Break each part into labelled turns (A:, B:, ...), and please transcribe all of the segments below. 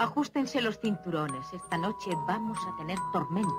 A: Ajustense los cinturones. Esta noche vamos a tener tormenta.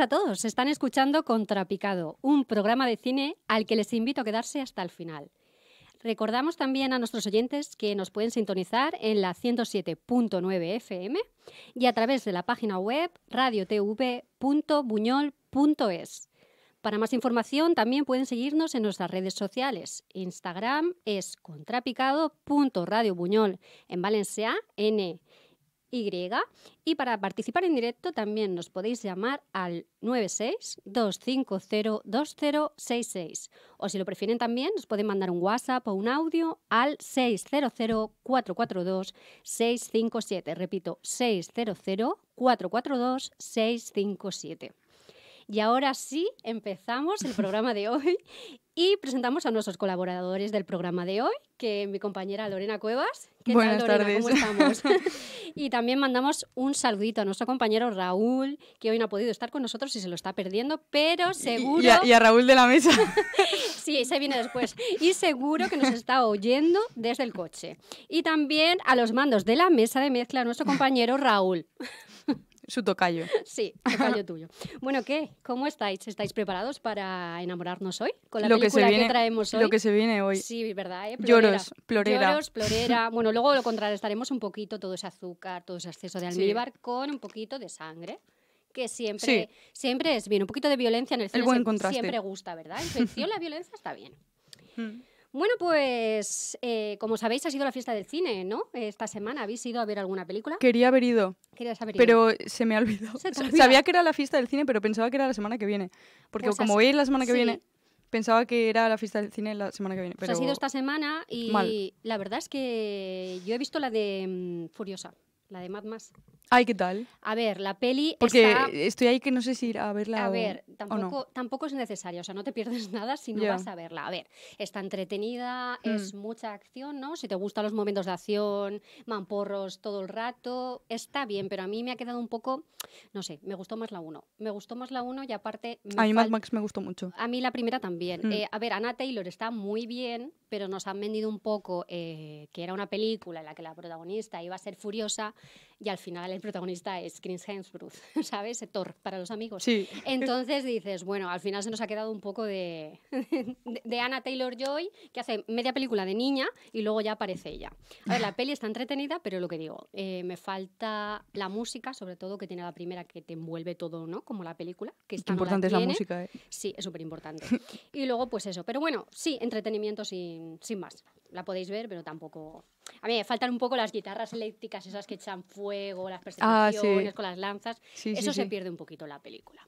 B: a todos. Están escuchando Contrapicado, un programa de cine al que les invito a quedarse hasta el final. Recordamos también a nuestros oyentes que nos pueden sintonizar en la 107.9 FM y a través de la página web radiotv.buñol.es. Para más información también pueden seguirnos en nuestras redes sociales. Instagram es contrapicado.radiobuñol en Valencia n y. para participar en directo también nos podéis llamar al 96-250-2066. O si lo prefieren también, nos pueden mandar un WhatsApp o un audio al 600-442-657. Repito, 600-442-657. Y ahora sí, empezamos el programa de hoy y presentamos a nuestros colaboradores del programa de hoy, que mi compañera Lorena Cuevas. ¿Qué Buenas tal, Lorena? y también mandamos un saludito a nuestro compañero Raúl, que hoy no ha podido estar con nosotros y se lo está perdiendo, pero seguro... Y, a, Raúl de la mesa. sí, se viene después. Y seguro que nos está oyendo desde el coche. Y también a los mandos de la mesa de mezcla a nuestro compañero Raúl. Su tocayo. Sí, tocayo tuyo. Bueno, ¿qué? ¿Cómo estáis? ¿Estáis preparados para enamorarnos hoy? Con la lo película que, traemos hoy. Lo que se viene hoy. Sí, ¿verdad? Eh? Plorera. Lloros, plorera. Lloros, plorera. bueno, luego lo contrarrestaremos un poquito todo ese azúcar, todo ese exceso de almíbar con un poquito de sangre que siempre, siempre es bien. Un poquito de violencia en el cine siempre, gusta, ¿verdad? En la violencia está bien. Hmm. Bueno, pues eh, como sabéis, ha sido la fiesta del cine, ¿no? Esta semana habéis ido a ver alguna película. Quería haber ido. Quería haber Pero
A: se me ha olvidado. Sabía que era la fiesta del cine, pero pensaba que era la semana que viene. Porque pues como veis la semana que viene, pensaba que era la fiesta del cine la semana que viene. Pues ha sido esta
B: semana y la verdad es que yo he visto
A: la de mm,
B: Furiosa, la de Mad Max. Ay, ¿qué tal? A ver, la peli Porque
A: estoy ahí que no sé si ir a verla A ver, tampoco,
B: tampoco es necesario, o sea, no te pierdes nada si no vas a verla. A ver, está entretenida, mm. es mucha acción, ¿no? Si te gustan los momentos de acción, mamporros todo el rato, está bien, pero a mí me ha quedado un poco, no sé, me gustó más la 1. Me gustó más la 1 y aparte... A mí Mad Max me gustó mucho. A mí la primera también. Mm. Eh, a ver, Anna Taylor está muy bien, pero nos han vendido un poco eh, que era una película en la que la protagonista iba a ser furiosa y al final el protagonista es Chris Hemsworth, ¿sabes? Eh, Thor, para los amigos. Entonces dices, bueno, al final se nos ha quedado un poco de, de, Anna Taylor-Joy, que hace media película de niña y luego ya aparece ella. A ver, la peli está entretenida, pero lo que digo, eh, me falta la música, sobre todo que tiene la primera que te envuelve todo, ¿no? Como la película. Que está importante la es la música, ¿eh? Sí, es súper importante. y luego, pues eso. Pero bueno, sí, entretenimiento sin más la podéis ver, pero tampoco. A mí me faltan un poco las guitarras eléctricas, esas que echan fuego, las ah, persecuciones con las lanzas. Eso se pierde un poquito en la película.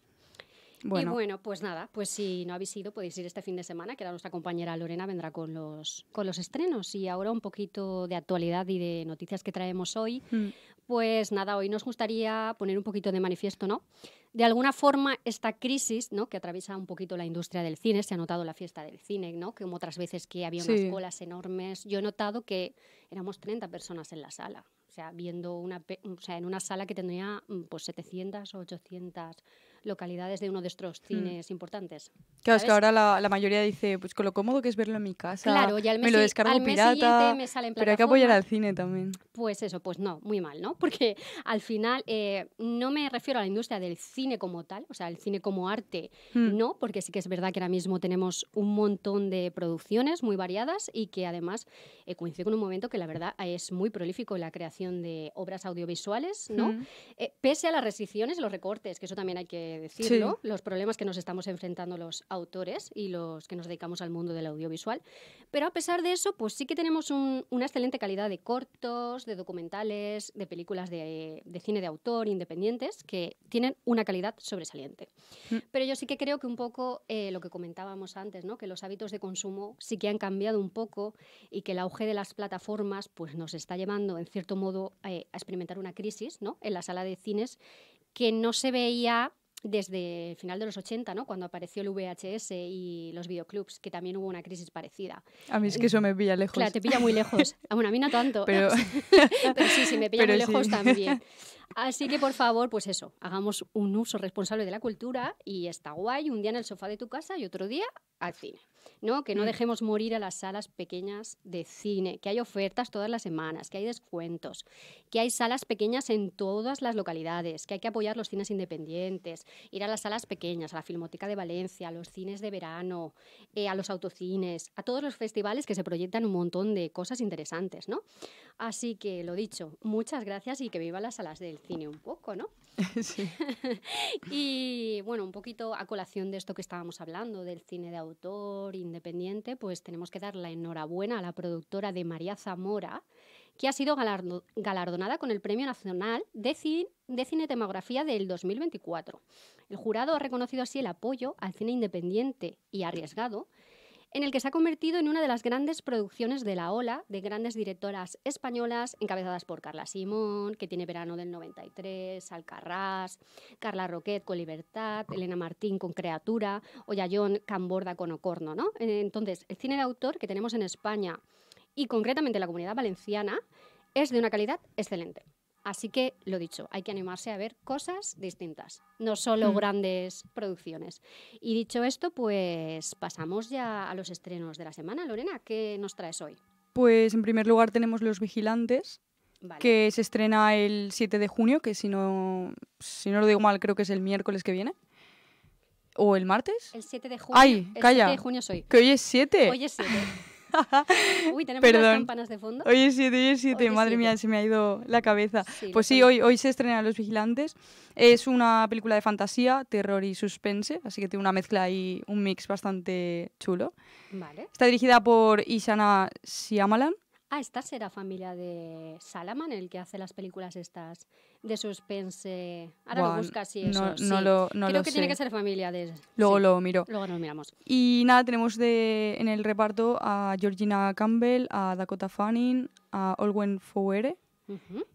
B: Y bueno, pues nada, pues si no habéis ido, podéis ir este fin de semana, que nuestra compañera Lorena vendrá con los, con los estrenos. Y ahora un poquito de actualidad y de noticias que traemos hoy. Mm. Pues nada, hoy nos gustaría poner un poquito de manifiesto, ¿no? de alguna forma esta crisis ¿no? que atraviesa un poquito la industria del cine, se ha notado la fiesta del cine, ¿no? como otras veces que había unas colas enormes, yo he notado que éramos 30 personas en la sala, o sea, viendo una, o sea, en una sala que tendría mm, pues 700 o 800 localidades de uno de estos hmm. cines importantes.
A: Claro, es que ahora la, mayoría dice, pues con lo cómodo que es verlo en mi casa, claro, me lo descargo al pirata, me pero hay que apoyar al cine también.
B: Pues eso, pues no, muy mal, ¿no? Porque al final eh, no me refiero a la industria del cine como tal, o sea, el cine como arte, hmm. no, porque sí que es verdad que ahora mismo tenemos un montón de producciones muy variadas y que además eh, coincide con un momento que la verdad es muy prolífico en la creación de obras audiovisuales, ¿no? Hmm. Eh, pese a las restricciones y los recortes, que eso también hay que decirlo, los problemas que nos estamos enfrentando los autores y los que nos dedicamos al mundo del audiovisual. Pero a pesar de eso, pues sí que tenemos una excelente calidad de cortos, de documentales, de películas de, cine de autor independientes que tienen una calidad sobresaliente. Mm. Pero yo sí que creo que un poco eh, lo que comentábamos antes, ¿no? que los hábitos de consumo sí que han cambiado un poco y que el auge de las plataformas pues, nos está llevando, en cierto modo, eh, a experimentar una crisis ¿no? en la sala de cines que no se veía desde el final de los 80, ¿no? cuando apareció el VHS y los videoclubs, que también hubo una crisis parecida.
A: A mí es que eso me pilla lejos. Claro, te pilla muy lejos.
B: Ah, bueno, a mí no tanto. Pero, sí, sí, me pilla muy lejos también. Así que por favor, pues eso, hagamos un uso responsable de la cultura y está guay un día en el sofá de tu casa y otro día al cine. ¿no? Que no mm. dejemos morir a las salas pequeñas de cine, que hay ofertas todas las semanas, que hay descuentos, que hay salas pequeñas en todas las localidades, que hay que apoyar los cines independientes, ir a las salas pequeñas, a la Filmoteca de Valencia, a los cines de verano, eh, a los autocines, a todos los festivales que se proyectan un montón de cosas interesantes, ¿no? Así que lo dicho, muchas gracias y que vivan las salas del cine un poco, ¿no? y bueno, un poquito a colación de esto que estábamos hablando, del cine de autor independiente, pues tenemos que dar la enhorabuena a la productora de María Zamora, que ha sido galardonada con el Premio Nacional de, Cine de Cinetemografía del 2024. El jurado ha reconocido así el apoyo al cine independiente y arriesgado en el que se ha convertido en una de las grandes producciones de la ola de grandes directoras españolas encabezadas por Carla Simón, que tiene verano del 93, Alcarrás, Carla Roquet con Libertad, Elena Martín con Creatura, Ollayón, Camborda con Ocorno. ¿no? Entonces, el cine de autor que tenemos en España y concretamente en la comunidad valenciana es de una calidad excelente. Así que, lo dicho, hay que animarse a ver cosas distintas, no solo mm. grandes producciones. Y dicho esto, pues pasamos ya a los estrenos de la semana. Lorena, ¿qué nos traes hoy?
A: Pues en primer lugar tenemos Los Vigilantes, que se estrena el 7 de junio, que si no, si no lo digo mal, creo que es el miércoles que viene. ¿O el
B: martes? El 7 de junio. Ay, el 7 de junio soy. Que hoy es
A: 7. Hoy es 7.
B: Uy, tenemos Perdón. las campanas de fondo. Hoy es
A: 7, hoy madre mía, se me ha ido la cabeza. pues sí, hoy, hoy se estrena Los Vigilantes. Es una película de fantasía, terror y suspense, así que tiene una mezcla y un mix bastante chulo. Está dirigida por Isana Siamalan
B: Ah, esta será familia de Salaman, el que hace las películas estas de suspense. Ahora lo buscas si eso. Creo que tiene que ser familia de.
A: Luego lo miro. Luego nos miramos. Y nada, tenemos de, en el reparto a Georgina Campbell, a Dakota Fanning, a Olwen Fowere.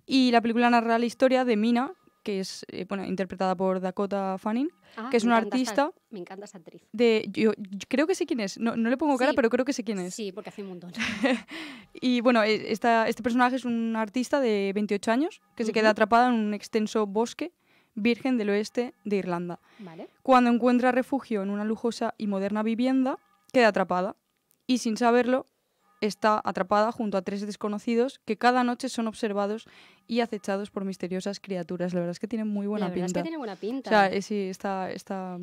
A: Y la película narra la historia de Mina, que es eh, bueno, interpretada por Dakota Fanning, ah, que es una artista.
B: me encanta esa actriz.
A: De, yo, creo que sé quién es. No, no le pongo cara, pero creo que sé quién es.
B: Sí, porque hace un montón.
A: y bueno, e, esta, este personaje es un artista de 28 años que se queda atrapada en un extenso bosque virgen del oeste de Irlanda. Vale. Cuando encuentra refugio en una lujosa y moderna vivienda, queda atrapada y sin saberlo está atrapada junto a tres desconocidos que cada noche son observados y acechados por misteriosas criaturas. La verdad es que tiene muy buena la verdad pinta. Es que tiene buena pinta. O sea, eh, sí, está,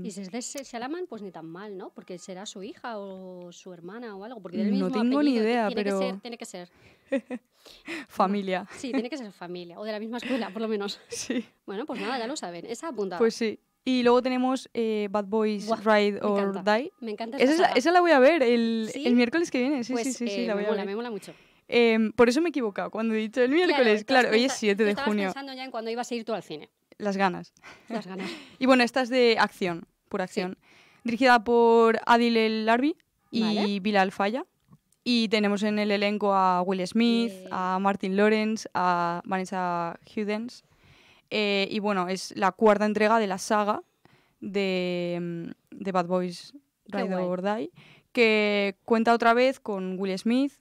A: Y si es de
B: Salaman, pues ni tan mal, ¿no? Porque será su hija o su hermana o algo. Porque mismo no tengo ni idea, tiene pero... Que ser, tiene que ser.
A: familia. Sí, tiene
B: que ser familia. O de la misma escuela, por lo menos. Sí. Bueno, pues nada, ya lo saben. Esa apuntado. Pues sí.
A: Y luego tenemos eh, Bad Boys Ride or Die.
B: Me encanta esa, la, esa
A: la voy a ver el, miércoles que viene. Sí, pues, sí, sí, eh, la voy ver. me mola mucho. Em, por eso me he equivocado cuando he dicho el miércoles. Claro, hoy es 7 de junio. pensando
B: ya en cuando ibas a ir tú al cine. Las ganas. Las ganas.
A: Y bueno, esta es de acción, por acción. Dirigida por Adil El Larbi y Vila Alfaya. Falla. Y tenemos en el elenco a Will Smith, a Martin Lawrence, a Vanessa Hudens, eh, y bueno, es la cuarta entrega de la saga de, mm, Bad Boys Ride or Die, que cuenta otra vez con Will Smith,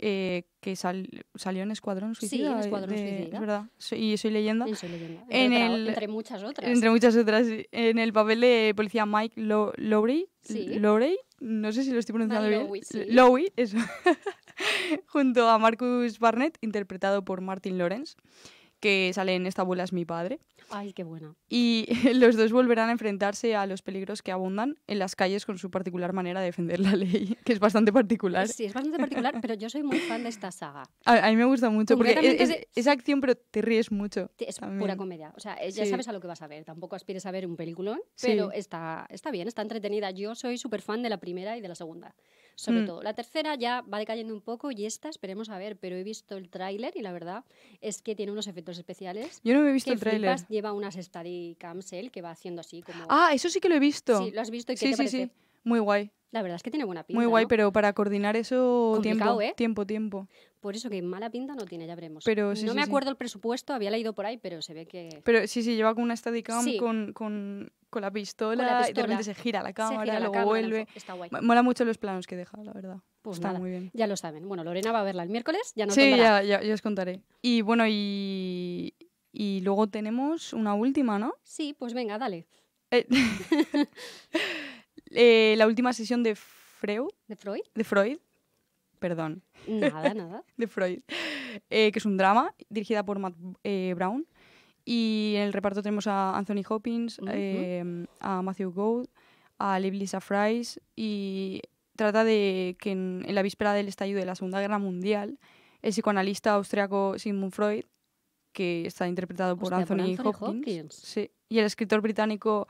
A: eh, que salió en Escuadrón Suicida. Sí, en eh, Escuadrón Es verdad. y soy leyenda. soy leyenda. entre, muchas otras. Entre muchas otras. En el papel de policía Mike Lowry. Lowry. No sé si lo estoy pronunciando bien. eso. Junto a Marcus Barnett, interpretado por Martin Lawrence que sale en esta abuela es mi padre.
B: Ay, qué buena.
A: Y los dos volverán a enfrentarse a los peligros que abundan en las calles con su particular manera de defender la ley, que es bastante particular. Sí, es bastante particular, pero yo soy muy fan de esta saga. A, mí me gusta mucho, porque es, acción, pero te ríes mucho. Es pura comedia. O
B: sea, eh, ya sabes a lo que vas a ver. Tampoco aspires a ver un peliculón, pero está, está bien, está entretenida. Yo soy súper fan de la primera y de la segunda sobre mm. todo. La tercera ya va decayendo un poco y esta esperemos a ver, pero he visto el tráiler y la verdad es que tiene unos efectos especiales.
A: Yo no he visto el tráiler.
B: Lleva unas study cams que va haciendo así como...
A: Ah, eso sí que lo he visto. Sí, lo has visto sí, sí, Sí. Muy guay. La verdad es que tiene buena pinta. Muy guay, pero para coordinar eso tiempo, ¿eh? tiempo, tiempo.
B: Por eso que mala pinta no tiene, ya veremos. no me acuerdo el presupuesto, había leído por ahí, pero se ve que...
A: Pero sí, sí, lleva con una Steadicam con, con,
B: la pistola,
A: y de se gira la cámara, luego vuelve. Está guay. Mola mucho los planos que deja, la verdad. Pues está muy bien. Ya lo saben. Bueno,
B: Lorena va a verla el miércoles, ya no. Sí, ya,
A: ya, ya os contaré. Y bueno, y, y luego tenemos una última, ¿no? Sí, pues venga, dale. Eh, Eh, la última sesión de Freud. ¿De Freud? De Freud. Perdón. Nada, nada. de Freud. Eh, que es un drama dirigida por Matt eh, Brown. Y en el reparto tenemos a Anthony Hopkins, a Matthew Gould, a Liv Lisa Fries. Y trata de que en, la víspera del estallido de la Segunda Guerra Mundial, el psicoanalista austriaco Sigmund Freud que está interpretado por, Anthony, Hopkins, y el escritor británico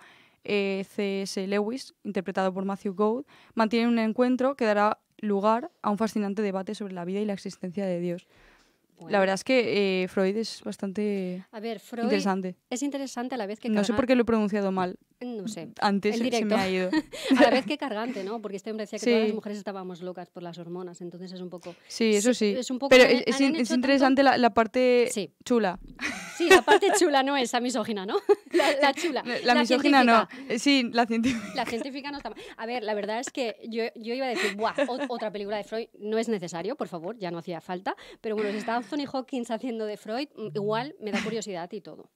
A: eh, C.S. Lewis, interpretado por Matthew Gould, mantiene un encuentro que dará lugar a un fascinante debate sobre la vida y la existencia de Dios. La verdad es que eh, Freud es bastante interesante.
B: Es interesante a la vez que... No sé por qué lo he
A: pronunciado mal,
B: no sé. Antes se me ha ido. a la vez que cargante, ¿no? Porque este hombre decía que todas las mujeres estábamos locas por las hormonas, entonces es un poco...
A: Sí, eso sí. Es un poco, Pero es, interesante la, parte chula.
B: Sí, la parte chula no es la misógina, ¿no? La, chula. La, misógina no.
A: Eh, sí, la científica. La
B: científica no está mal. A ver, la verdad es que yo, yo iba a decir, Buah, otra película de Freud no es necesario, por favor, ya no hacía falta. Pero bueno, si está Anthony Hawkins haciendo de Freud, mm, igual me da curiosidad y todo.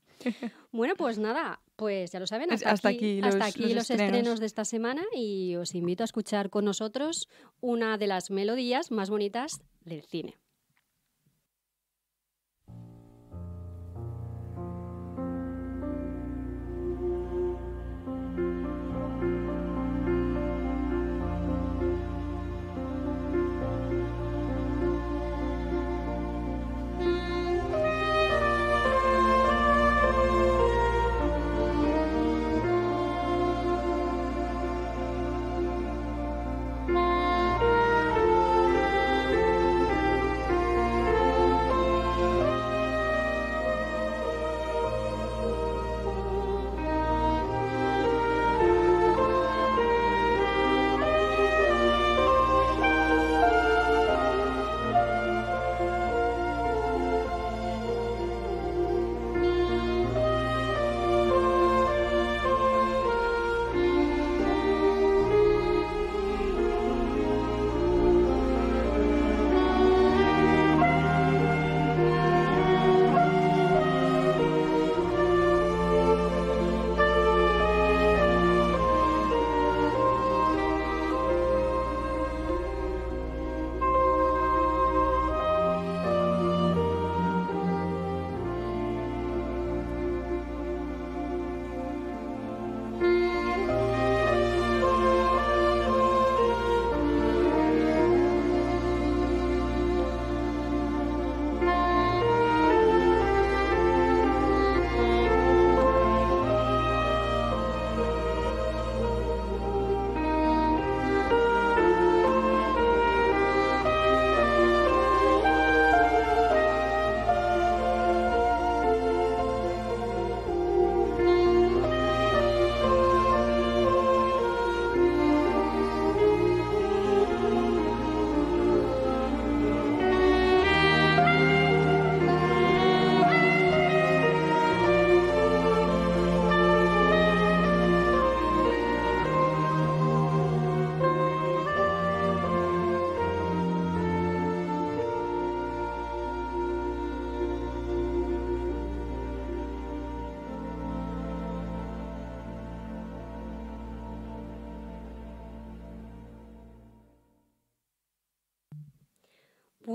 B: Bueno, pues nada, pues ya lo saben, pues hasta, aquí, los, estrenos. de esta semana y os invito a escuchar con nosotros una de las melodías más bonitas del cine.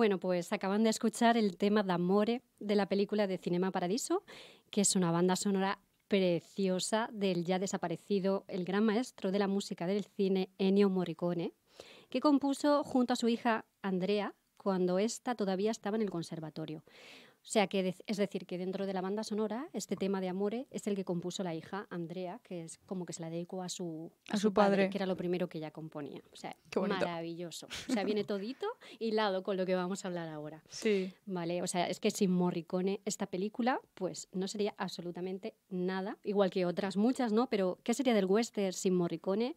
B: Bueno, pues acaban de escuchar el tema d'Amore de la película de Cinema Paradiso, que es una banda sonora preciosa del ya desaparecido, el gran maestro de la música del cine, Ennio Morricone, que compuso junto a su hija Andrea cuando ésta todavía estaba en el conservatorio. O sea que, es decir, que dentro de la banda sonora, este tema de Amore es el que compuso la hija Andrea, que es como que se la dedicó a su, a, su padre, que era lo primero que ella componía. O sea, maravilloso. O sea, viene todito hilado con lo que vamos a hablar ahora. Sí. Vale, o sea, es que sin Morricone esta película, pues no sería absolutamente nada, igual que otras muchas, ¿no? Pero, ¿qué sería del western sin Morricone?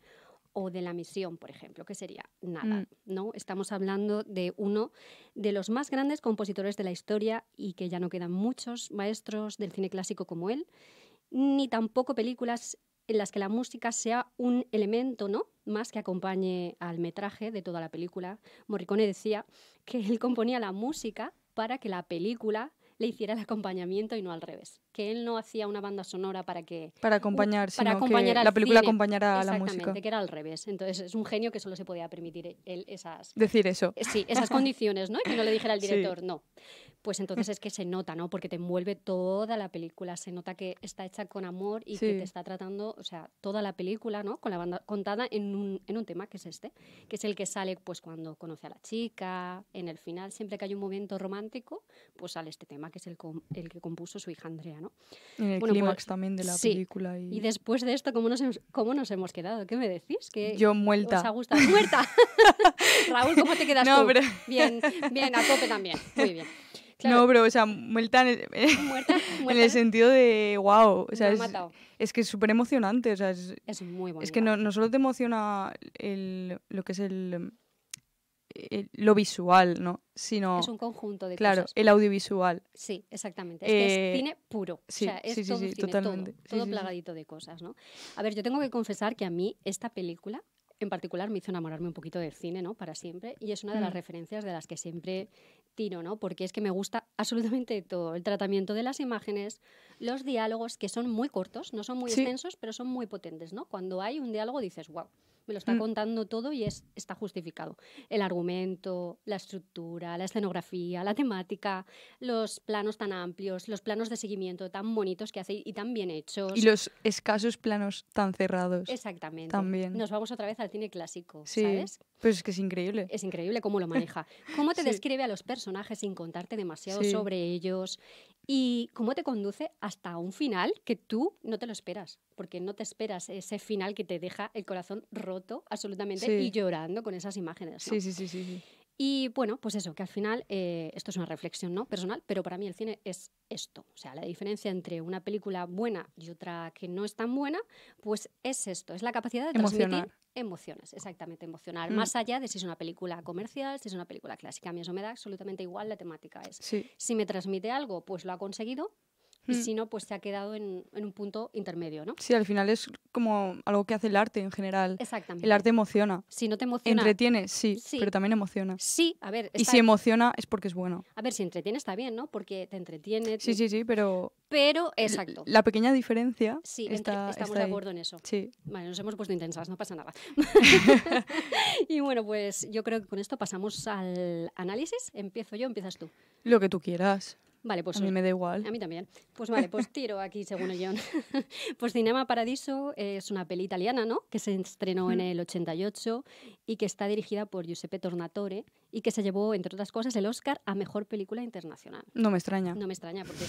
B: o de la misión, por ejemplo, que sería nada, mm. ¿no? Estamos hablando de uno de los más grandes compositores de la historia y que ya no quedan muchos maestros del cine clásico como él, ni tampoco películas en las que la música sea un elemento, ¿no? Más que acompañe al metraje de toda la película. Morricone decía que él componía la música para que la película le hiciera el acompañamiento y no al revés que él no hacía una banda sonora para que... Para acompañar, sino que la película acompañara a la música. Exactamente, que era al revés. Entonces es un genio que solo se podía permitir él esas... Decir eso. Eh, sí, esas condiciones, ¿no? que no le dijera al director, no. Pues entonces mm. es que se nota, ¿no? Porque te envuelve toda la película. Se nota que está hecha con amor y que te está tratando, o sea, toda la película, ¿no? Con la banda contada en un, en un tema que es este, que es el que sale pues cuando conoce a la chica, en el final, siempre que hay un momento romántico, pues sale este tema, que es el, el que compuso su hija Andrea.
A: En el clímax pues, también de la película. Y... después
B: de esto, ¿cómo nos, hemos, cómo nos hemos quedado? ¿Qué me decís? ¿Qué Yo muerta. ¡Muerta! Raúl, ¿cómo te quedas tú? Bien, bien, a tope también. Muy bien.
A: No, pero, o sea, muerta en el, sentido de wow. O sea, es, es, que es súper emocionante. O sea, es, es, muy bonito. Es que no, no solo te emociona el, lo que es el, eh, lo visual, ¿no? Sino, es un conjunto de claro, cosas. Claro, el audiovisual. Sí,
B: exactamente. Es eh, cine puro. Sí, sí, todo sí, totalmente. todo, plagadito de cosas, ¿no? A ver, yo tengo que confesar que a mí esta película en particular me hizo enamorarme un poquito del cine, ¿no? Para siempre. Y es una de las mm. referencias de las que siempre tiro, ¿no? Porque es que me gusta absolutamente todo. El tratamiento de las imágenes, los diálogos, que son muy cortos, no son muy extensos, pero son muy potentes, ¿no? Cuando hay un diálogo dices, wow me lo está mm. contando todo y es, está justificado. El argumento, la estructura, la escenografía, la temática, los planos tan amplios, los planos de seguimiento tan bonitos que hace y tan bien hechos. Y los
A: escasos planos tan cerrados.
B: Exactamente. También. Nos vamos otra vez al cine clásico, sí. ¿sabes? Pues es que es increíble. Es increíble
A: cómo lo maneja.
B: Cómo te describe a los personajes sin contarte demasiado sobre ellos y cómo te conduce hasta un final que tú no te lo esperas, porque no te esperas ese final que te deja el corazón roto absolutamente y llorando con esas imágenes. sí, sí, sí, sí, y bueno, pues eso, que al final, eh, esto es una reflexión ¿no? personal, pero para mí el cine es esto. O sea, la diferencia entre una película buena y otra que no es tan buena, pues es esto, es la capacidad de transmitir emociones, exactamente, emocionar. Mm. Más allá de si es una película comercial, si es una película clásica, a mí eso me da absolutamente igual, la temática es. Si me transmite algo, pues lo ha conseguido, y mm. si no, pues se ha quedado en, un punto intermedio, ¿no?
A: Sí, al final es como algo que hace el arte en general.
B: Exactamente. El arte
A: emociona. Si no te emociona. Entretiene, sí, pero también emociona. Sí, a ver. Y si emociona es porque es bueno.
B: A ver, si entretiene está bien, ¿no? Porque te entretiene. Sí, sí, sí,
A: pero. Pero, exacto. La pequeña diferencia. Sí, estamos de acuerdo en eso. Sí.
B: Vale, nos hemos puesto intensas, no pasa nada. y bueno, pues yo creo que con esto pasamos al análisis. Empiezo yo, empiezas tú.
A: Lo que tú quieras.
B: Vale, pues a mí me da igual. A mí también. Pues vale, pues tiro aquí según el pues Cinema Paradiso es una peli italiana, ¿no? Que se estrenó en el 88 y que está dirigida por Giuseppe Tornatore y que se llevó, entre otras cosas, el Oscar a Mejor Película Internacional.
A: No me extraña. No
B: me extraña porque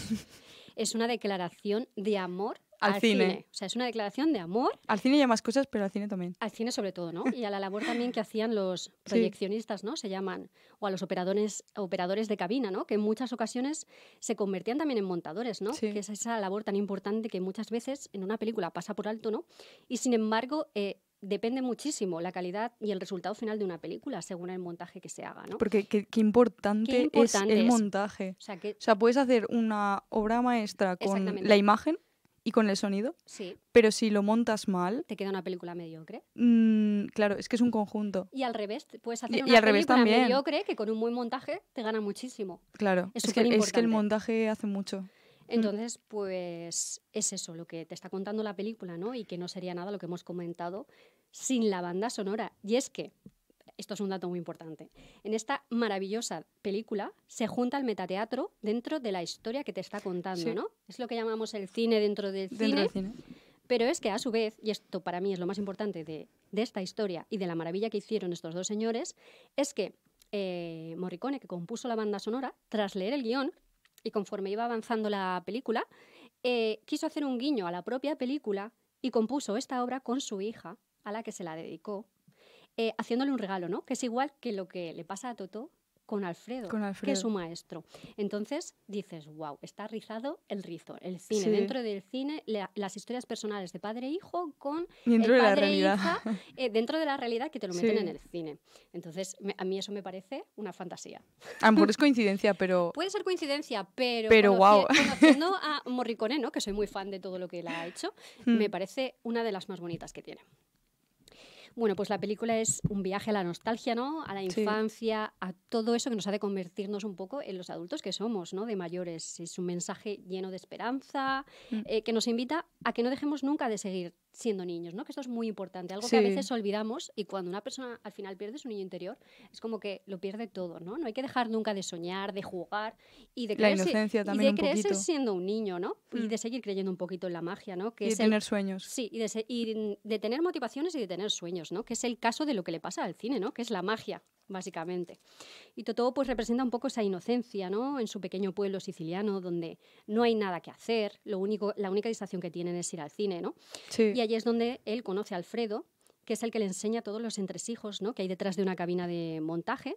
B: es una declaración de amor al, cine. O sea, es una declaración de amor.
A: Al cine y más cosas, pero al cine también.
B: Al cine sobre todo, ¿no? Y a la labor también que hacían los proyeccionistas, ¿no? Se llaman, o a los operadores, operadores de cabina, ¿no? Que en muchas ocasiones se convertían también en montadores, ¿no? Sí. Que es esa labor tan importante que muchas veces en una película pasa por alto, ¿no? Y sin embargo... Eh, depende muchísimo la calidad y el resultado final de una película según el montaje que se haga, ¿no?
A: Porque qué, importante, es el
B: montaje. o
A: sea, puedes hacer una obra maestra con la imagen y con el sonido. Sí. Pero si lo montas mal. Te queda una película mediocre. Mm, claro, es que es un conjunto.
B: Y al revés, puedes hacer y, una al película también. mediocre que con un buen montaje te gana muchísimo.
A: Claro, que, es que el montaje hace mucho.
B: Entonces, pues es eso lo que te está contando la película, ¿no? Y que no sería nada lo que hemos comentado sin la banda sonora. Y es que esto es un dato muy importante, en esta maravillosa película se junta el metateatro dentro de la historia que te está contando, ¿no? Es lo que llamamos el cine dentro del cine. Pero es que a su vez, y esto para mí es lo más importante de, esta historia y de la maravilla que hicieron estos dos señores, es que eh, Morricone, que compuso la banda sonora, tras leer el guión y conforme iba avanzando la película, eh, quiso hacer un guiño a la propia película y compuso esta obra con su hija, a la que se la dedicó eh, haciéndole un regalo, ¿no? Que es igual que lo que le pasa a Toto con Alfredo, que es su maestro. Entonces dices, wow, está rizado el rizo, el cine. Dentro del cine, las historias personales de padre e hijo con padre la E hija, eh, dentro de la realidad que te lo meten en el cine. Entonces, a mí eso me parece una fantasía. A es
A: coincidencia, pero...
B: Puede ser coincidencia, pero... Pero wow. Conociendo a Morricone, que soy muy fan de todo lo que él ha hecho, me hmm. parece una de las más bonitas que tiene. Bueno, pues la película es un viaje a la nostalgia, ¿no? A la infancia, a todo eso que nos ha de convertirnos un poco en los adultos que somos, ¿no? De mayores. Es un mensaje lleno de esperanza, mm. eh, que nos invita a que no dejemos nunca de seguir siendo niños, ¿no? Que esto es muy importante, algo que a veces olvidamos y cuando una persona al final pierde su niño interior, es como que lo pierde todo, ¿no? No hay que dejar nunca de soñar, de jugar y de creerse, siendo un niño, ¿no? Y mm. de seguir creyendo un poquito en la magia, ¿no? Que y es tener sueños. Sí, y de, y de, tener motivaciones y de tener sueños, ¿no? Que es el caso de lo que le pasa al cine, ¿no? Que es la magia básicamente. Y Totó pues representa un poco esa inocencia, ¿no? En su pequeño pueblo siciliano donde no hay nada que hacer, lo único, la única distracción que tienen es ir al cine, ¿no? Y allí es donde él conoce a Alfredo, que es el que le enseña todos los entresijos, ¿no? Que hay detrás de una cabina de montaje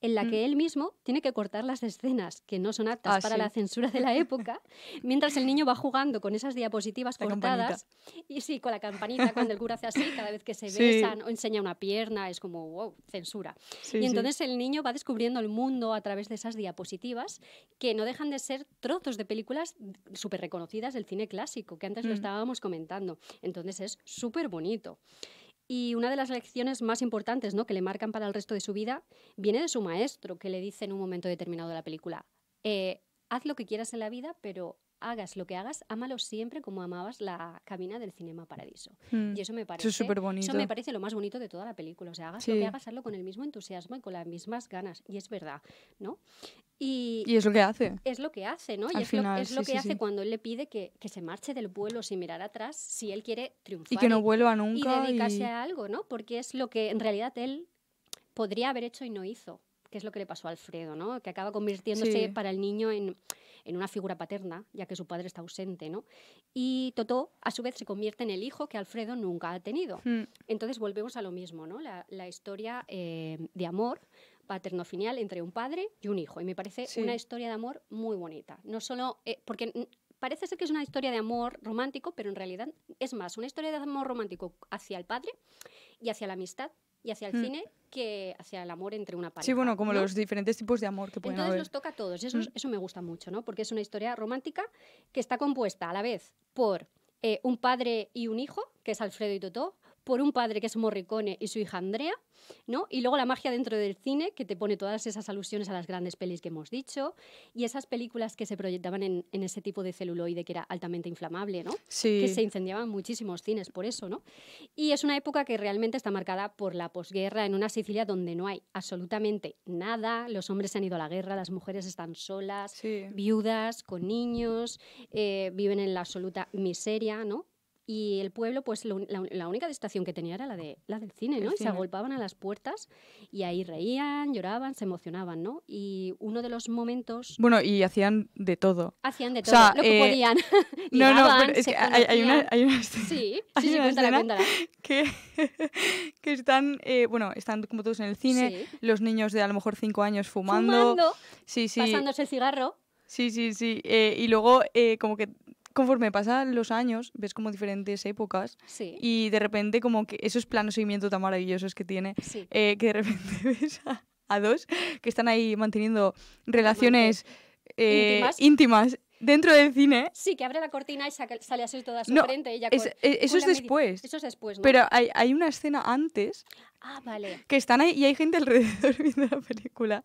B: en la mm. que él mismo tiene que cortar las escenas que no son aptas ah, para la censura de la época, mientras el niño va jugando con esas diapositivas cortadas. Y sí, con la campanita, cuando el cura hace así, cada vez que se besan o enseña una pierna, es como, wow, censura. y entonces el niño va descubriendo el mundo a través de esas diapositivas que no dejan de ser trozos de películas súper reconocidas del cine clásico, que antes lo mm. estábamos comentando. Entonces es súper bonito. Y una de las lecciones más importantes ¿no? que le marcan para el resto de su vida viene de su maestro, que le dice en un momento determinado de la película, eh, haz lo que quieras en la vida, pero hagas lo que hagas, ámalo siempre como amabas la cabina del Cinema Paradiso. Mm. Y eso me parece me parece lo más bonito de toda la película. O sea, hagas lo que hagas, hazlo con el mismo entusiasmo y con las mismas ganas. Y es verdad, ¿no? Y,
A: es lo que hace.
B: Es lo que hace, ¿no? y es, lo, es lo, que hace cuando él le pide que, se marche del vuelo sin mirar atrás si él quiere triunfar. Y que no vuelva
A: nunca. Y dedicarse a
B: algo, ¿no? Porque es lo que en realidad él podría haber hecho y no hizo que es lo que le pasó a Alfredo, ¿no? Que acaba convirtiéndose para el niño en en una figura paterna, ya que su padre está ausente, ¿no? Y Totó, a su vez, se convierte en el hijo que Alfredo nunca ha tenido. Hmm. Entonces volvemos a lo mismo, ¿no? La, historia eh, de amor paterno-filial entre un padre y un hijo. Y me parece una historia de amor muy bonita. No solo... Eh, porque parece ser que es una historia de amor romántico, pero en realidad es más, una historia de amor romántico hacia el padre y hacia la amistad y hacia el mm. cine que hacia el amor entre una pareja. Sí, bueno, como los
A: diferentes tipos de amor que pueden Entonces nos
B: toca a todos, eso, mm. eso me gusta mucho, ¿no? Porque es una historia romántica que está compuesta a la vez por eh, un padre y un hijo, que es Alfredo y Totó, por un padre que es Morricone y su hija Andrea, ¿no? Y luego la magia dentro del cine, que te pone todas esas alusiones a las grandes pelis que hemos dicho, y esas películas que se proyectaban en, ese tipo de celuloide que era altamente inflamable, ¿no? Sí. Que se incendiaban muchísimos cines por eso, ¿no? Y es una época que realmente está marcada por la posguerra en una Sicilia donde no hay absolutamente nada, los hombres se han ido a la guerra, las mujeres están solas, viudas, con niños, eh, viven en la absoluta miseria, ¿no? y el pueblo, pues la, única distracción que tenía era la, de, la del cine, ¿no? y se agolpaban a las puertas y ahí reían, lloraban, se emocionaban, ¿no? Y uno de los momentos...
A: Bueno, y hacían de todo. Hacían de todo, lo que eh, podían. no, no, pero es que hay, una, Sí, sí, sí, cuéntala, cuéntala. Que, que están, eh, bueno, están como todos en el cine, los niños de a lo mejor cinco años fumando. Fumando, sí, sí. pasándose el cigarro. Sí, sí, sí. Eh, y luego como que conforme pasan los años, ves como diferentes épocas y de repente como que esos planos de seguimiento tan maravillosos que tiene, eh, que de repente ves a, dos que están ahí manteniendo relaciones eh, ¿Íntimas? dentro del cine.
B: Sí, que abre la cortina y sale así toda su frente. Ella eh, eso es después. después, Pero
A: hay, una escena antes. Ah, que están ahí y hay gente alrededor viendo la película.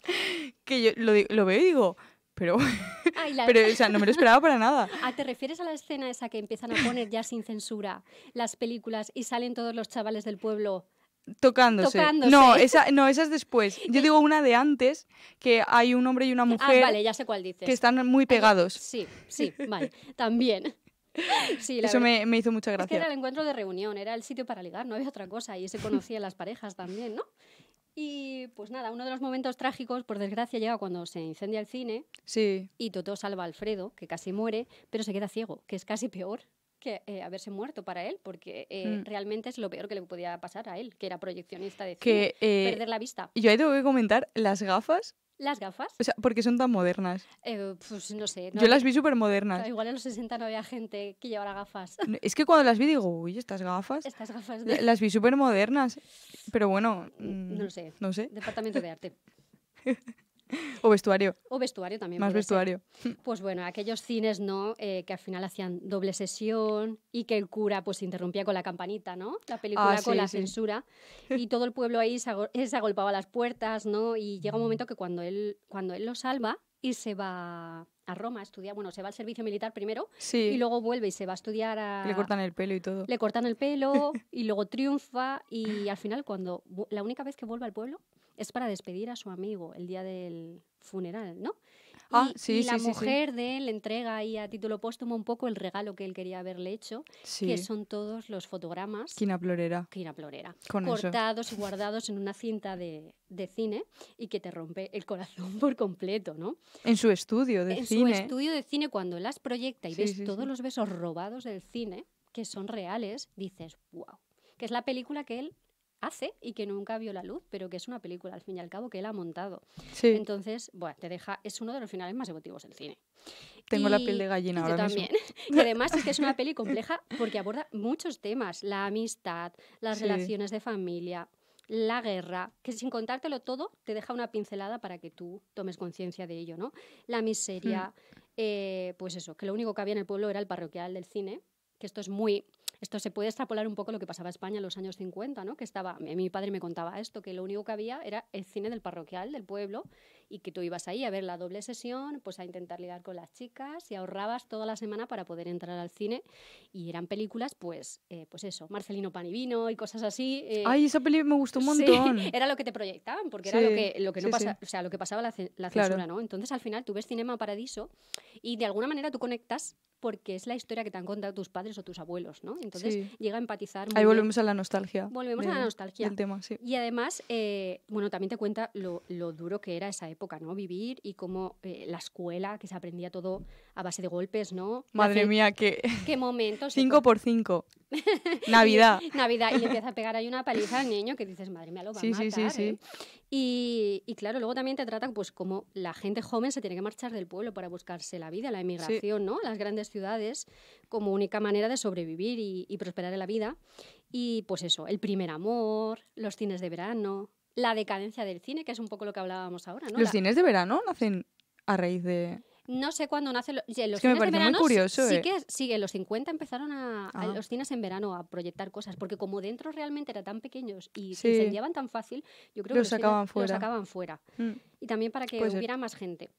A: Que yo lo, lo veo y digo, pero,
B: pero o sea, no me lo esperaba
A: para nada.
B: Ah, te refieres a la escena esa que empiezan a poner ya sin censura las películas y salen todos los chavales del pueblo?
A: Tocándose. No, esa, no, esas es después. Yo digo una de antes, que hay un hombre y una ah, mujer. Que están muy pegados. Sí,
B: sí, vale. También. Eso me, me, hizo mucha gracia. que era el encuentro de reunión, era el sitio para ligar, no había otra cosa. Y se conocían las parejas también, ¿no? Y pues nada, uno de los momentos trágicos, por desgracia, llega cuando se incendia el cine. Sí. Y Toto salva a Alfredo, que casi muere, pero se queda ciego, que es casi peor que eh, haberse muerto para él, porque eh, mm. realmente es lo peor que le podía pasar a él, que era proyeccionista de cine, que, eh, perder la vista. Y Yo ahí
A: tengo que comentar las gafas
B: las gafas. O sea,
A: porque son tan modernas.
B: Eh, pues no sé. Yo las vi
A: súper modernas. igual
B: en los 60 no había gente que llevara gafas. Es
A: que cuando las vi digo, uy, estas gafas.
B: Estas gafas Las
A: vi súper modernas. Pero bueno. no mm, sé. No sé. Departamento
B: de arte.
A: o vestuario. O vestuario también. Más vestuario.
B: Pues bueno, aquellos cines, ¿no? Eh, que al final hacían doble sesión y que el cura pues interrumpía con la campanita, ¿no? La película ah, con la censura. Y todo el pueblo ahí se, eh, agolpaba las puertas, ¿no? Y llega un momento que cuando él, cuando él lo salva y se va a Roma a estudiar, bueno, se va al servicio militar primero sí. y luego vuelve y se va a estudiar a... Le cortan
A: el pelo y todo.
B: Le cortan el pelo y luego triunfa y al final cuando la única vez que vuelve al pueblo es para despedir a su amigo el día del funeral, ¿no? Ah, y, sí, y la mujer de él entrega ahí a título póstumo un poco el regalo que él quería haberle hecho, que son todos los fotogramas.
A: Quina Plorera. Quina Plorera. cortados
B: y guardados en una cinta de, cine y que te rompe el corazón por completo, ¿no?
A: En su estudio de cine. En su estudio
B: de cine, cuando las proyecta y ves todos los besos robados del cine, que son reales, dices, wow. Que es la película que él hace y que nunca vio la luz, pero que es una película al fin y al cabo que él ha montado. Entonces, bueno, te deja, es uno de los finales más emotivos del cine.
A: Tengo la piel de gallina ahora. Yo también.
B: además es que es una peli compleja porque aborda muchos temas, la amistad, las relaciones de familia, la guerra, que sin contártelo todo te deja una pincelada para que tú tomes conciencia de ello, ¿no? La miseria, hmm. eh, pues eso, que lo único que había en el pueblo era el parroquial del cine, que esto es muy esto se puede extrapolar un poco lo que pasaba en España en los años 50, ¿no? Que estaba, mi padre me contaba esto, que lo único que había era el cine del parroquial, del pueblo, y que tú ibas ahí a ver la doble sesión, pues a intentar ligar con las chicas y ahorrabas toda la semana para poder entrar al cine y eran películas, pues, eh, pues eso, Marcelino panivino y y cosas así. Eh, Ay, esa
A: película me gustó un montón. Sí, era
B: lo que te proyectaban, porque era lo que, lo que no o sea, lo que pasaba la, censura, ¿no? Entonces al final tú ves Cinema Paradiso y de alguna manera tú conectas porque es la historia que te han contado tus padres o tus abuelos, ¿no? Entonces llega a empatizar. Ahí volvemos a la
A: nostalgia. Volvemos a la nostalgia. tema, sí.
B: Y además, eh, bueno, también te cuenta lo, lo duro que era esa época época, ¿no? Vivir y como eh, la escuela, que se aprendía todo
A: a base de golpes, ¿no? Madre mía, qué... ¿Qué momento Cinco por cinco.
B: Navidad. Navidad. Y empieza a pegar ahí una paliza al niño que dices, madre mía, lo va a matar. Sí, sí, sí. ¿eh?". y, claro, luego también te trata pues como la gente joven se tiene que marchar del pueblo para buscarse la vida, la emigración, ¿no? Las grandes ciudades como única manera de sobrevivir y, y prosperar en la vida. Y pues eso, el primer amor, los cines de verano, la decadencia del cine, que es un poco lo que hablábamos ahora. Los cines de
A: verano nacen a raíz de...
B: No sé cuándo nacen los, cines de verano. curioso. Sí, eh. que sí, en los 50 empezaron a, ah. los cines en verano a proyectar cosas, porque como dentro realmente eran tan pequeños y se incendiaban tan fácil, yo creo que los sacaban fuera. sacaban fuera. Mm. Y también para que hubiera más gente.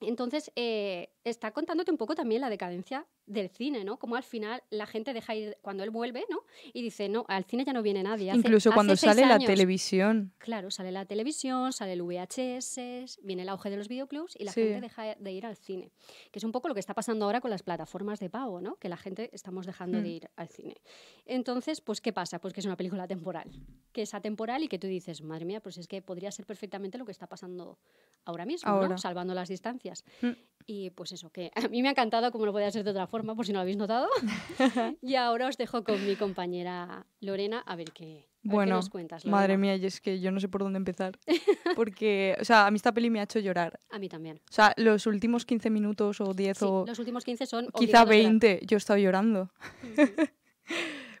B: Entonces, eh, está contándote un poco también la decadencia del cine, ¿no? Como al final la gente deja ir cuando él vuelve, ¿no? Y dice, no, al cine ya no viene nadie. Incluso cuando sale la televisión. Claro, sale la televisión, sale el VHS, viene el auge de los videoclubs y la gente deja de ir al cine. Que es un poco lo que está pasando ahora con las plataformas de pago, ¿no? Que la gente estamos dejando de hmm. ir al cine. Entonces, pues, ¿qué pasa? Pues que es una película temporal. Que es atemporal y que tú dices, madre mía, pues es que podría ser perfectamente lo que está pasando ahora mismo, ¿no? Salvando las distancias. Hmm. Y pues eso, que a mí me ha encantado como lo podía ser de otra forma forma, por si no lo habéis notado. y ahora os dejo con mi compañera Lorena a ver qué, nos cuentas. Madre
A: mía, y es que yo no sé por dónde empezar. Porque, o sea, a mí esta peli me ha hecho llorar. A mí también. O sea, los últimos 15 minutos o 10 o. Los últimos 15 son. Quizá 20, yo he estado llorando.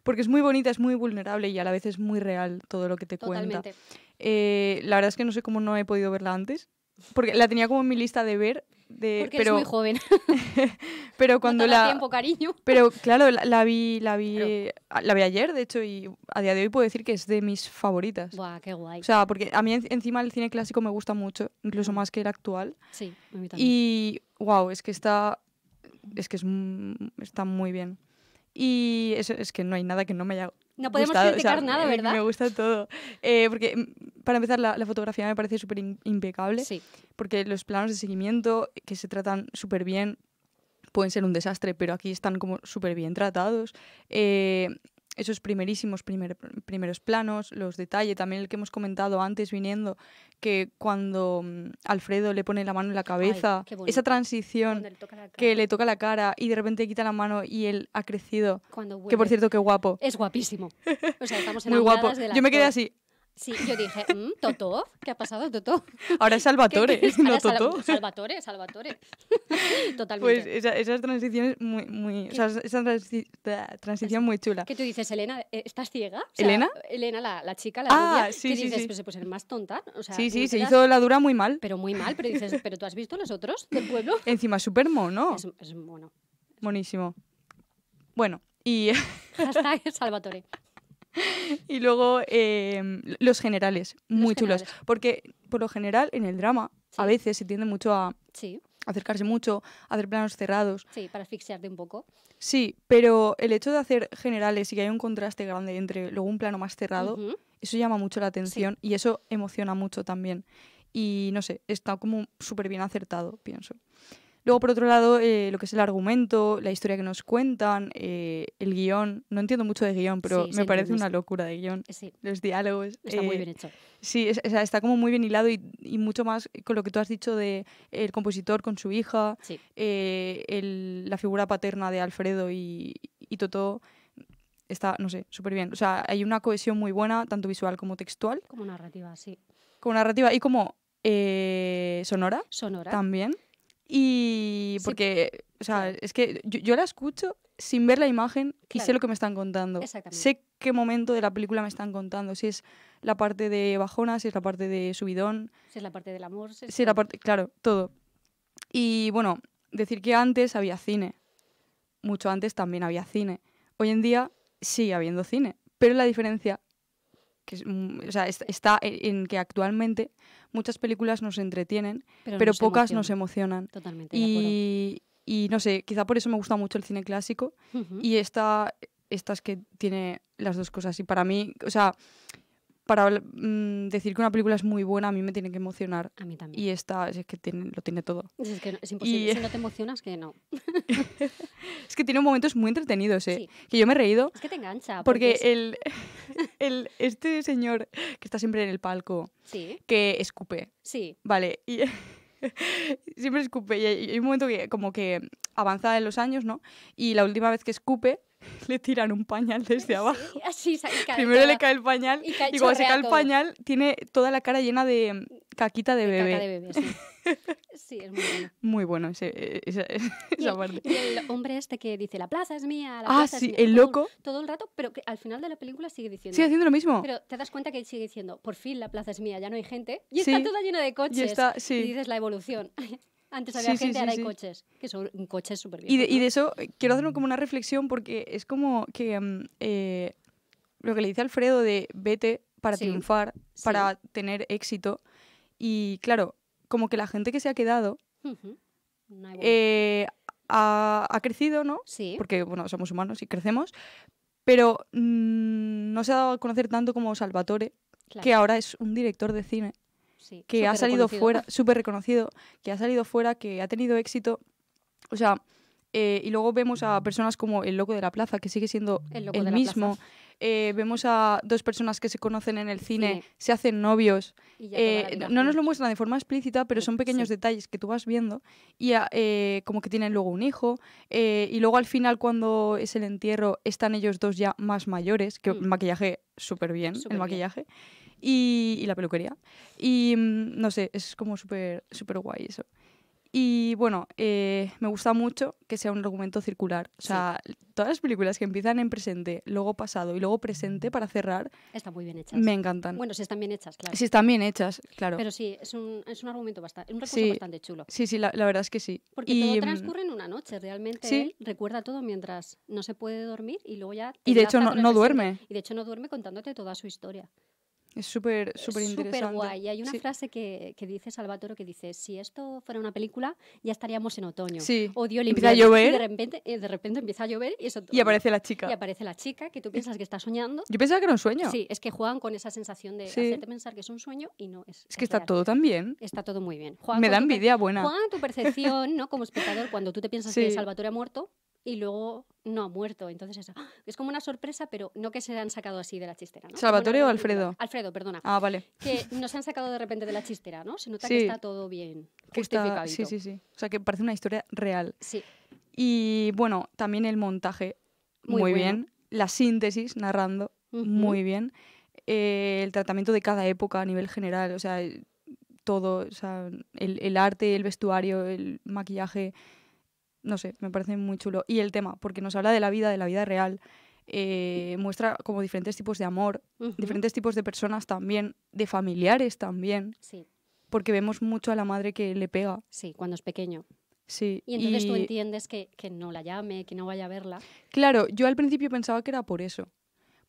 A: porque es muy bonita, es muy vulnerable y a la vez es muy real todo lo que te cuenta. Eh, la verdad es que no sé cómo no he podido verla antes porque la tenía como en mi lista de ver. De, pero, muy joven. pero cuando la. cariño. Pero claro, la, vi, la vi, la vi ayer, de hecho, y a día de hoy puedo decir que es de mis favoritas. Buah, qué guay. O sea, porque a mí encima el cine clásico me gusta mucho, incluso más que el actual. Sí, a mí Y wow, es que está, es que mm, está muy bien. Y es, es que no hay nada que no me haya no podemos criticar nada, eh, ¿verdad? Me gusta todo. Eh, porque, mm, para empezar, la, fotografía me parece súper impecable. Sí. Porque los planos de seguimiento, que se tratan súper bien, pueden ser un desastre, pero aquí están como súper bien tratados. Eh, esos primerísimos primeros planos, los detalles, también el que hemos comentado antes viniendo, que cuando mm, Alfredo le pone la mano en la cabeza, esa transición que le toca la cara y de repente quita la mano y él ha crecido. Que por cierto, qué guapo. Es guapísimo.
B: estamos Muy guapo. Yo me quedé así. Sí, yo dije, mmm, Totó, ¿qué ha pasado, Toto?
A: Ahora es Salvatore, no Toto.
B: Salvatore, Salvatore. Totalmente. Pues
A: esa, esas transiciones muy, muy, o sea, esa transición muy chula. ¿Qué tú
B: dices, Elena? Eh, ¿Estás ciega? ¿Elena? Elena, la, chica, la ah, sí, que sí, dices, sí. Pues, pues más tonta. sí, sí, se hizo la dura
A: muy mal. Pero muy mal, pero dices,
B: ¿pero tú has visto los otros del
A: pueblo? Encima, súper mono. Es, es mono. Monísimo. Bueno, y... hasta Salvatore. y luego em, los generales, muy chulos. Porque por lo general en el drama a veces se tiende mucho a acercarse mucho, a hacer planos cerrados.
B: Sí, para asfixiarte un poco.
A: Sí, pero el hecho de hacer generales y que hay un contraste grande entre luego un plano más cerrado, eso llama mucho la atención y eso emociona mucho también. Y no sé, está como súper bien acertado, pienso. Luego, por otro lado, eh, lo que es el argumento, la historia que nos cuentan, eh, el guión. No entiendo mucho de guión, pero me parece una locura de guión. Eh, los diálogos. Está muy bien hecho. Sí, o está como muy bien hilado y, mucho más con lo que tú has dicho de el compositor con su hija, la figura paterna de Alfredo y, Toto está, no sé, súper bien. O sea, hay una cohesión muy buena, tanto visual como textual.
B: Como narrativa, sí.
A: Como narrativa y como sonora. Sonora. También. Y porque, o sea, es que yo, la escucho sin ver la imagen y sé lo que me están contando. Sé qué momento de la película me están contando. Si es la parte de bajona, si es la parte de subidón.
B: Si es la parte del amor. Si es, la
A: parte, claro, todo. Y bueno, decir que antes había cine. Mucho antes también había cine. Hoy en día sigue habiendo cine. Pero la diferencia que mm, sea, está e, en que actualmente muchas películas nos entretienen, pero, pocas nos emocionan. Totalmente. Y, no sé, quizá por eso me gusta mucho el cine clásico y esta, estas es que tiene las dos cosas. Y para mí, o sea, para mm, decir que una película es muy buena, a mí me tiene que emocionar. A mí también. Y esta es que lo tiene todo. Es imposible. Y, si no te
B: emocionas, que no.
A: es que tiene momentos muy entretenidos, ¿eh? Que yo me he reído. Es
B: que te engancha. Porque,
A: el, este señor que está siempre en el palco, que escupe. Sí. Vale. Y siempre escupe. Y hay un momento que como que avanza en los años, ¿no? Y la última vez que escupe le tiran un pañal desde abajo. Primero le cae el pañal y, cuando se cae el pañal tiene toda la cara llena de mm, caquita de, bebé. sí. es muy bueno. Muy bueno e, e, esa, parte.
B: el hombre este que dice, la plaza es mía, la ah, el loco. todo el rato, pero al final de la película sigue diciendo. Sigue haciendo lo mismo. Pero te das cuenta que sigue diciendo, por fin la plaza es mía, ya no hay gente. Y está toda llena de coches. y dices, la evolución. Antes había gente, ahora hay coches, que son coches súper bien. Y, de,
A: eso quiero hacer mm. como una reflexión porque es como que mm, eh, lo que le dice Alfredo de vete para triunfar, para tener éxito. Y claro, como que la gente que se ha quedado eh, ha, crecido, ¿no? Sí. Porque, bueno, somos humanos y crecemos, pero mm, no se ha dado a conocer tanto como Salvatore, que ahora es un director de cine
B: que ha salido fuera,
A: súper reconocido, que ha salido fuera, que ha tenido éxito. O sea, eh, y luego vemos a personas como el loco de la plaza, que sigue siendo el, mismo. Eh, vemos a dos personas que se conocen en el cine, se hacen novios. Eh, no nos lo muestran de forma explícita, pero son pequeños detalles que tú vas viendo y ah, como que tienen luego un hijo. y luego al final, cuando es el entierro, están ellos dos ya más mayores, que mm. el maquillaje súper bien, el maquillaje. Y, la peluquería. Y mm, no sé, es como súper super guay eso. Y bueno, eh, me gusta mucho que sea un argumento circular. O sea, todas las películas que empiezan en presente, luego pasado y luego presente para cerrar. Están muy bien hechas. Me encantan. Bueno, si están bien hechas, claro. Si están bien hechas, claro. Pero
B: sí, es un, argumento bastante, chulo. Sí,
A: sí, la, verdad es que sí. Porque todo mm, transcurre
B: en una noche, realmente. Sí. recuerda todo mientras no se puede dormir y luego ya. Y de hecho no duerme. Y de hecho no duerme contándote toda su historia.
A: Es súper, súper interesante. Súper guay.
B: hay una frase que, dice Salvatore que dice, si esto fuera una película, ya estaríamos en otoño. Sí. Odio el Empieza llover. Y de repente, eh, de repente empieza a llover y aparece la chica. Y aparece la chica que tú piensas que está soñando. Yo pensaba que era un sueño. Sí, es que juegan con esa sensación de hacerte pensar que es un sueño y no es. Es que
A: está todo tan bien.
B: Está todo muy bien. Me da envidia buena. Juegan tu percepción, ¿no? Como espectador, cuando tú te piensas que Salvatore ha muerto, y luego no ha muerto. Entonces ¡ah! es, como una sorpresa, pero no que se han sacado así de la chistera. ¿no? ¿Salvatore o Alfredo? Alfredo, perdona. Ah, vale. Que no se han sacado de repente de la chistera, ¿no? Se nota que está todo bien justificado Sí, sí, sí.
A: O sea, que parece una historia real. Sí. Y bueno, también el montaje,
B: muy, bien.
A: La síntesis, narrando, muy bien. Eh, el tratamiento de cada época a nivel general, o sea, todo, o sea, el, el arte, el vestuario, el maquillaje, no sé, me parece muy chulo. Y el tema, porque nos habla de la vida, de la vida real. Eh, muestra como diferentes tipos de amor, diferentes tipos de personas también, de familiares también. Sí. Porque vemos mucho a la madre que le pega. Sí, cuando es pequeño. Sí. Y entonces tú entiendes
B: que, no la llame, que no vaya a verla.
A: Claro, yo al principio pensaba que era por eso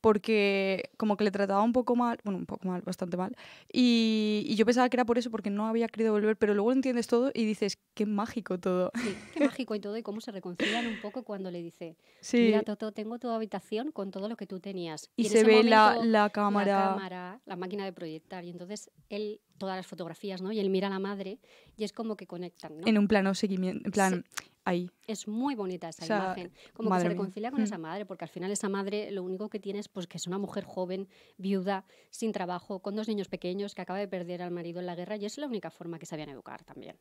A: porque como que le trataba un poco mal, bueno, un poco mal, bastante mal, y, yo pensaba que era por eso, porque no había querido volver, pero luego lo entiendes todo y dices, qué mágico todo. Sí,
B: qué mágico y todo, y cómo se reconcilian un poco cuando le dice, mira, Toto, tengo tu habitación con todo lo que tú tenías. Y, se ve la, la, cámara. la máquina de proyectar, y entonces él todas las fotografías, ¿no? Y él mira a la madre y es como que conectan, ¿no? En un plano
A: seguimiento, en plan,
B: es muy bonita esa imagen, como que se reconcilia con esa mm. madre, porque al final esa madre lo único que tiene es pues, que es una mujer joven, viuda, sin trabajo, con dos niños pequeños, que acaba de perder al marido en la guerra y es la única forma que sabían educar también.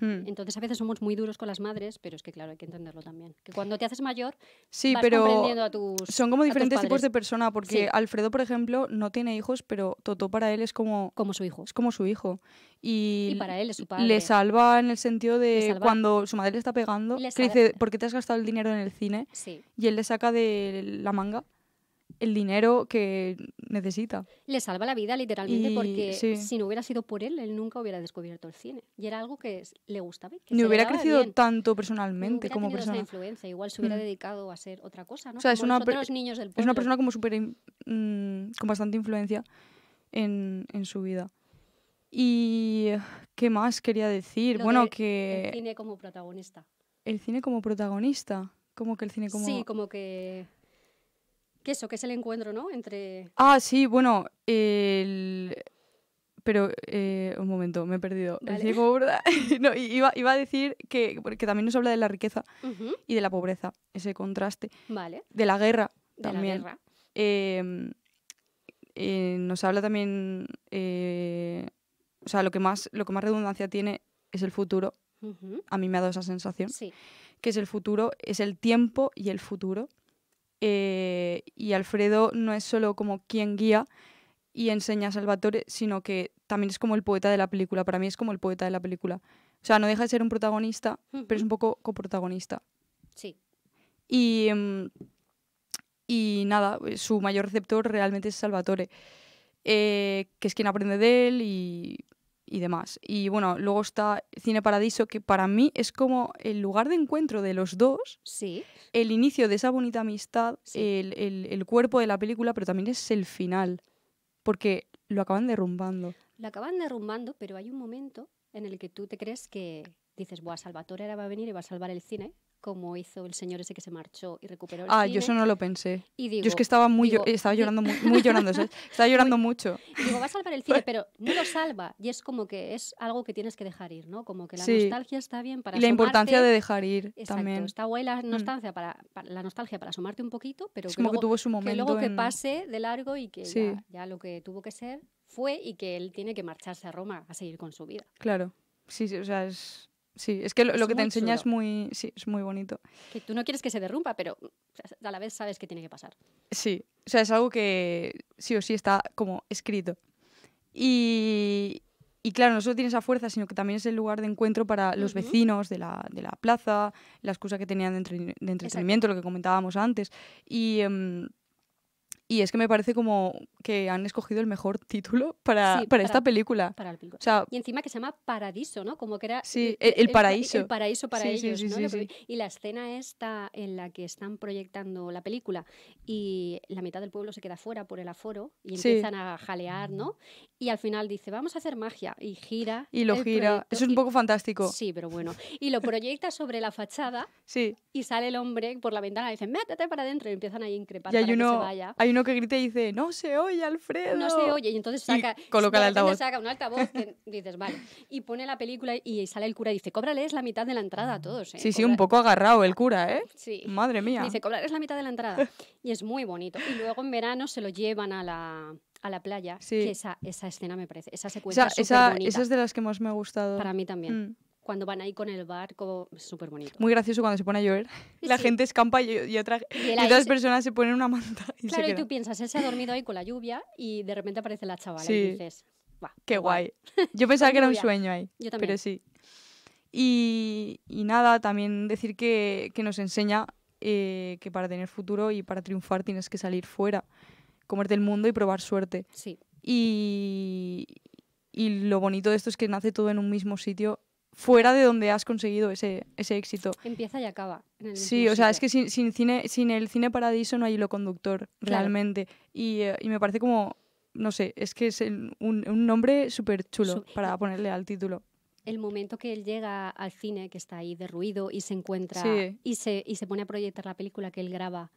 B: Hmm. Entonces a veces somos muy duros con las madres, pero es que claro, hay que entenderlo también. Que cuando te haces mayor, sí, pero
A: Son como diferentes tipos de persona, porque Alfredo, por ejemplo, no tiene hijos, pero Toto para él es como... Como su hijo. Es como su hijo. Y, para él es su padre. Le salva en el sentido de cuando su madre le está pegando, le que dice, ¿por qué te has gastado el dinero en el cine? Y él le saca de la manga el dinero que necesita. Le salva la vida literalmente porque si no hubiera sido por él,
B: él nunca hubiera descubierto el cine. Y era algo que le gustaba. Que Ni hubiera crecido
A: tanto personalmente como persona.
B: influencia, igual se hubiera mm. dedicado a ser otra cosa, ¿no? O sea, es, una niños es una persona
A: como super, mm, con bastante influencia en, en su vida. Y qué más quería decir? bueno, que el
B: cine como protagonista.
A: El cine como protagonista, como que el cine como Sí,
B: como que que eso, es el encuentro,
A: ¿no? Entre... Ah, sí, bueno, el... Pero, eh, un momento, me he perdido. no, iba, a decir que, porque también nos habla de la riqueza y de la pobreza, ese contraste. Vale. De la guerra también. la em, eh, nos habla también, eh, o sea, lo que, más, lo que más redundancia tiene es el futuro. A mí me ha dado esa sensación. Sí. Que es el futuro, es el tiempo y el futuro. Eh, y Alfredo no es solo como quien guía y enseña a Salvatore, sino que también es como el poeta de la película. Para mí es como el poeta de la película. O sea, no deja de ser un protagonista, pero es un poco coprotagonista. Sí. Mm, y, nada, su mayor receptor realmente es Salvatore, eh, que es quien aprende de él y y demás. Y bueno, luego está Cine Paradiso, que para mí es como el lugar de encuentro de los dos. El inicio de esa bonita amistad, el, cuerpo de la película, pero también es el final. Porque lo acaban derrumbando.
B: Lo acaban derrumbando, pero hay un momento en el que tú te crees que dices, Buah, Salvatore ahora va a venir y va a salvar el cine como hizo el señor ese que se marchó y recuperó el Ah, yo eso no
A: lo pensé. Y yo es que estaba muy estaba llorando muy, llorando, estaba llorando mucho.
B: Digo, va a salvar el cine, pero no lo salva y es como que es algo que tienes que dejar ir, ¿no? Como que la nostalgia está bien para y la importancia de dejar ir también. Está guay la mm. nostalgia para, la nostalgia para sumarte un poquito, pero es que, como luego, que, tuvo su momento que luego que pase de largo y que ya, lo que tuvo que ser fue y que él tiene que marcharse a Roma a seguir con su vida. Claro. sí, o sea, es,
A: Sí, es que lo, que te enseña es muy, es muy bonito.
B: Que tú no quieres que se derrumpa, pero a la vez sabes que tiene que pasar.
A: Sí, o sea, es algo que sí o sí está como escrito. Y, claro, no solo tiene esa fuerza, sino que también es el lugar de encuentro para los vecinos de la, plaza, la excusa que tenían de, entretenimiento, lo que comentábamos antes. Y... Em, y es que me parece como que han escogido el mejor título para, para, esta película.
B: y encima que se llama Paradiso, ¿no? Como que era. Sí, el, el paraíso. El paraíso para ellos, ¿no? Y la escena esta en la que están proyectando la película y la mitad del pueblo se queda fuera por el aforo y empiezan a jalear, ¿no? Y al final dice, vamos a hacer magia. Y gira. Y lo gira.
A: Eso es un poco fantástico. Sí, pero bueno.
B: Y lo proyecta sobre la fachada. Sí. Y sale el hombre por la ventana y dice, métete para adentro. Y empiezan ahí a increpar y hay se vaya
A: que grita y dice, no se oye, Alfredo. No se oye.
B: Y entonces saca, y coloca el altavoz. saca un altavoz dices, vale. Y pone la película y sale el cura y dice, cóbrales la mitad de la entrada a todos. ¿eh? Sí, sí, un
A: poco agarrado el cura, ¿eh? Sí. Madre mía. Dice, cóbrales
B: la mitad de la entrada. Y es muy bonito. Y luego en verano se lo llevan a la, a la playa. Que esa,
A: escena me parece, esa secuencia. es esa, es de las que más me ha gustado. Para mí también. Mm
B: cuando van ahí con el barco, es súper bonito.
A: Muy gracioso cuando se pone a llover. La gente escampa y, otras personas se ponen una manta. claro, y tú
B: piensas, él se ha dormido ahí con la lluvia y de repente aparece la chavala sí. y dices,
A: Qué guay. Yo pensaba que era un sueño ahí, Yo también. pero sí. Y, nada, también decir que, nos enseña eh, que para tener futuro y para triunfar tienes que salir fuera, comerte el mundo y probar suerte. Sí. Y, y lo bonito de esto es que nace todo en un mismo sitio fuera de donde has conseguido ese, ese éxito. Empieza y acaba. sí, o sea, es que sin, cine, sin el cine paradiso no hay hilo conductor, realmente. Eh, y, me parece como, no sé, es que es un, nombre súper chulo para ponerle al título.
B: El momento que él llega al cine, que está ahí derruido y se encuentra y, se, y se pone a proyectar la película que él graba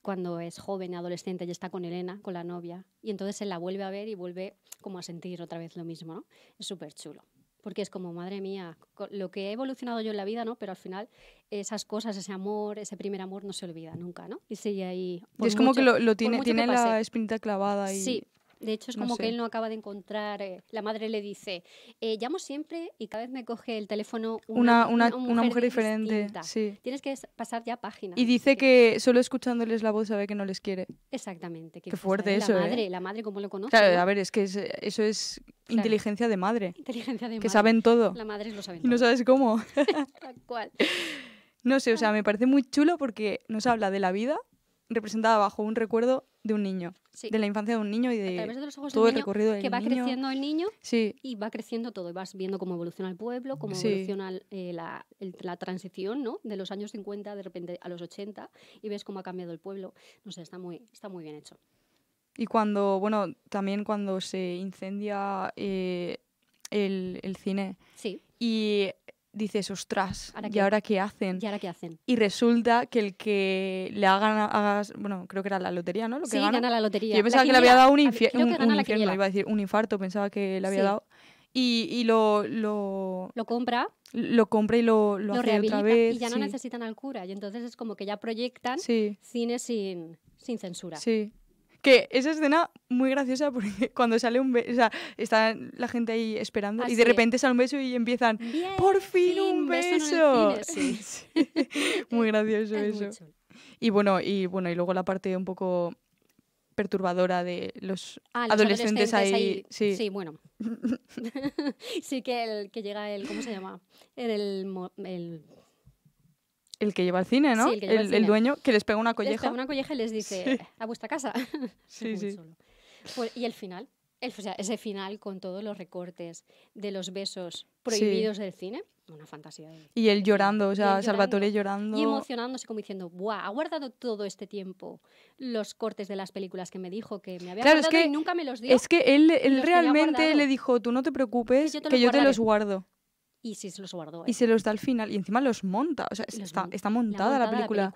B: cuando es joven, adolescente y está con Elena, con la novia. Y entonces él la vuelve a ver y vuelve como a sentir otra vez lo mismo, ¿no? Es súper chulo porque es como, madre mía, lo que he evolucionado yo en la vida, ¿no? Pero al final esas cosas, ese amor, ese primer amor no se olvida nunca, ¿no? Y sigue ahí. es como que lo, tiene, tiene la
A: espinita clavada y. Sí,
B: de hecho, es como que él no acaba de encontrar. Eh, la madre le dice: eh, Llamo siempre y cada vez me coge el teléfono una, mujer, diferente. Sí. Tienes que pasar ya página. Y
A: dice que solo escuchándoles la voz sabe que no les quiere. Exactamente. Qué, pues, fuerte eso. La ¿eh? madre, la madre, como lo conoce. a ver, es que eso es inteligencia de madre. Inteligencia
B: de que saben todo. La madre lo sabe Y no sabes cómo.
A: No sé, o sea, me parece muy chulo porque nos habla de la vida representada bajo un recuerdo de un niño, de la infancia de un niño y de, todo el recorrido del que va creciendo
B: el niño y va creciendo todo, y vas viendo cómo evoluciona el pueblo, cómo evoluciona eh, la, transición, ¿no? De los años 50 de repente a los 80 y ves cómo ha cambiado el pueblo. No sé, está muy, está muy bien hecho.
A: Y cuando, bueno, también cuando se incendia eh, el, cine. Sí. Y dices, ostras, ¿y ahora qué hacen? ¿Y ahora qué hacen? Y resulta que el que le hagan, hagas, bueno, creo que era la lotería, ¿no? que sí, gana. la lotería. Yo pensaba que le había dado un, infierno, iba a decir, un infarto, pensaba que le había dado. Y, lo, lo, compra. Lo compra y lo, lo, hace otra vez. Y ya no necesitan al cura. Y entonces es como que ya proyectan cine sin, sin censura. Sí. Que esa escena muy graciosa porque cuando sale un beso, o sea, está la gente ahí esperando y de repente sale un beso y empiezan, por fin un beso. muy gracioso eso. y bueno, y bueno, y luego la parte un poco perturbadora de los, ah, adolescentes, ahí. sí. bueno.
B: sí que el que llega el, ¿cómo se llama? el
A: el que lleva al cine, ¿no? el, dueño que les pega una colleja. Les una colleja
B: y les dice, a vuestra casa. Sí, sí. Pues, y el final, ese final con todos los recortes de los besos
A: prohibidos del
B: cine, una fantasía.
A: y él llorando, o sea, Salvatore llorando. Y
B: emocionándose como diciendo, Ha guardado todo este tiempo los cortes de las películas que me dijo que me había claro, que, y nunca me los dio. Es que él, realmente le
A: dijo, tú no te preocupes, que yo te los guardo
B: y se los guardó. Y ¿eh? se
A: los da al final y encima los monta. O sea, está, montada la, película.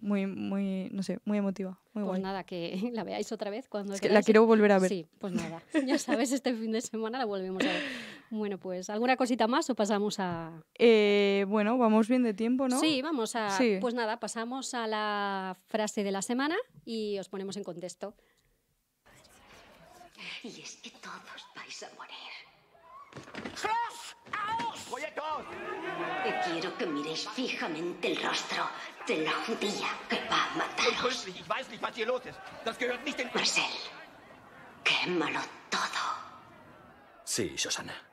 A: Muy, muy, no sé, muy emotiva. Muy pues
B: nada, que la veáis otra vez cuando La quiero volver a ver. Sí, pues nada. ya sabes, este fin de semana la volvemos a ver. Bueno, pues, ¿alguna
A: cosita más o pasamos a...? Eh, bueno, vamos bien de tiempo, ¿no? Sí,
B: vamos a... Pues nada, pasamos a la frase de la semana y os ponemos en contexto. Y es que todos vais a morir. Te quiero que mires fijamente el rostro de la judía que va a mataros. Marcel, quémalo todo.
A: Sí, Susana.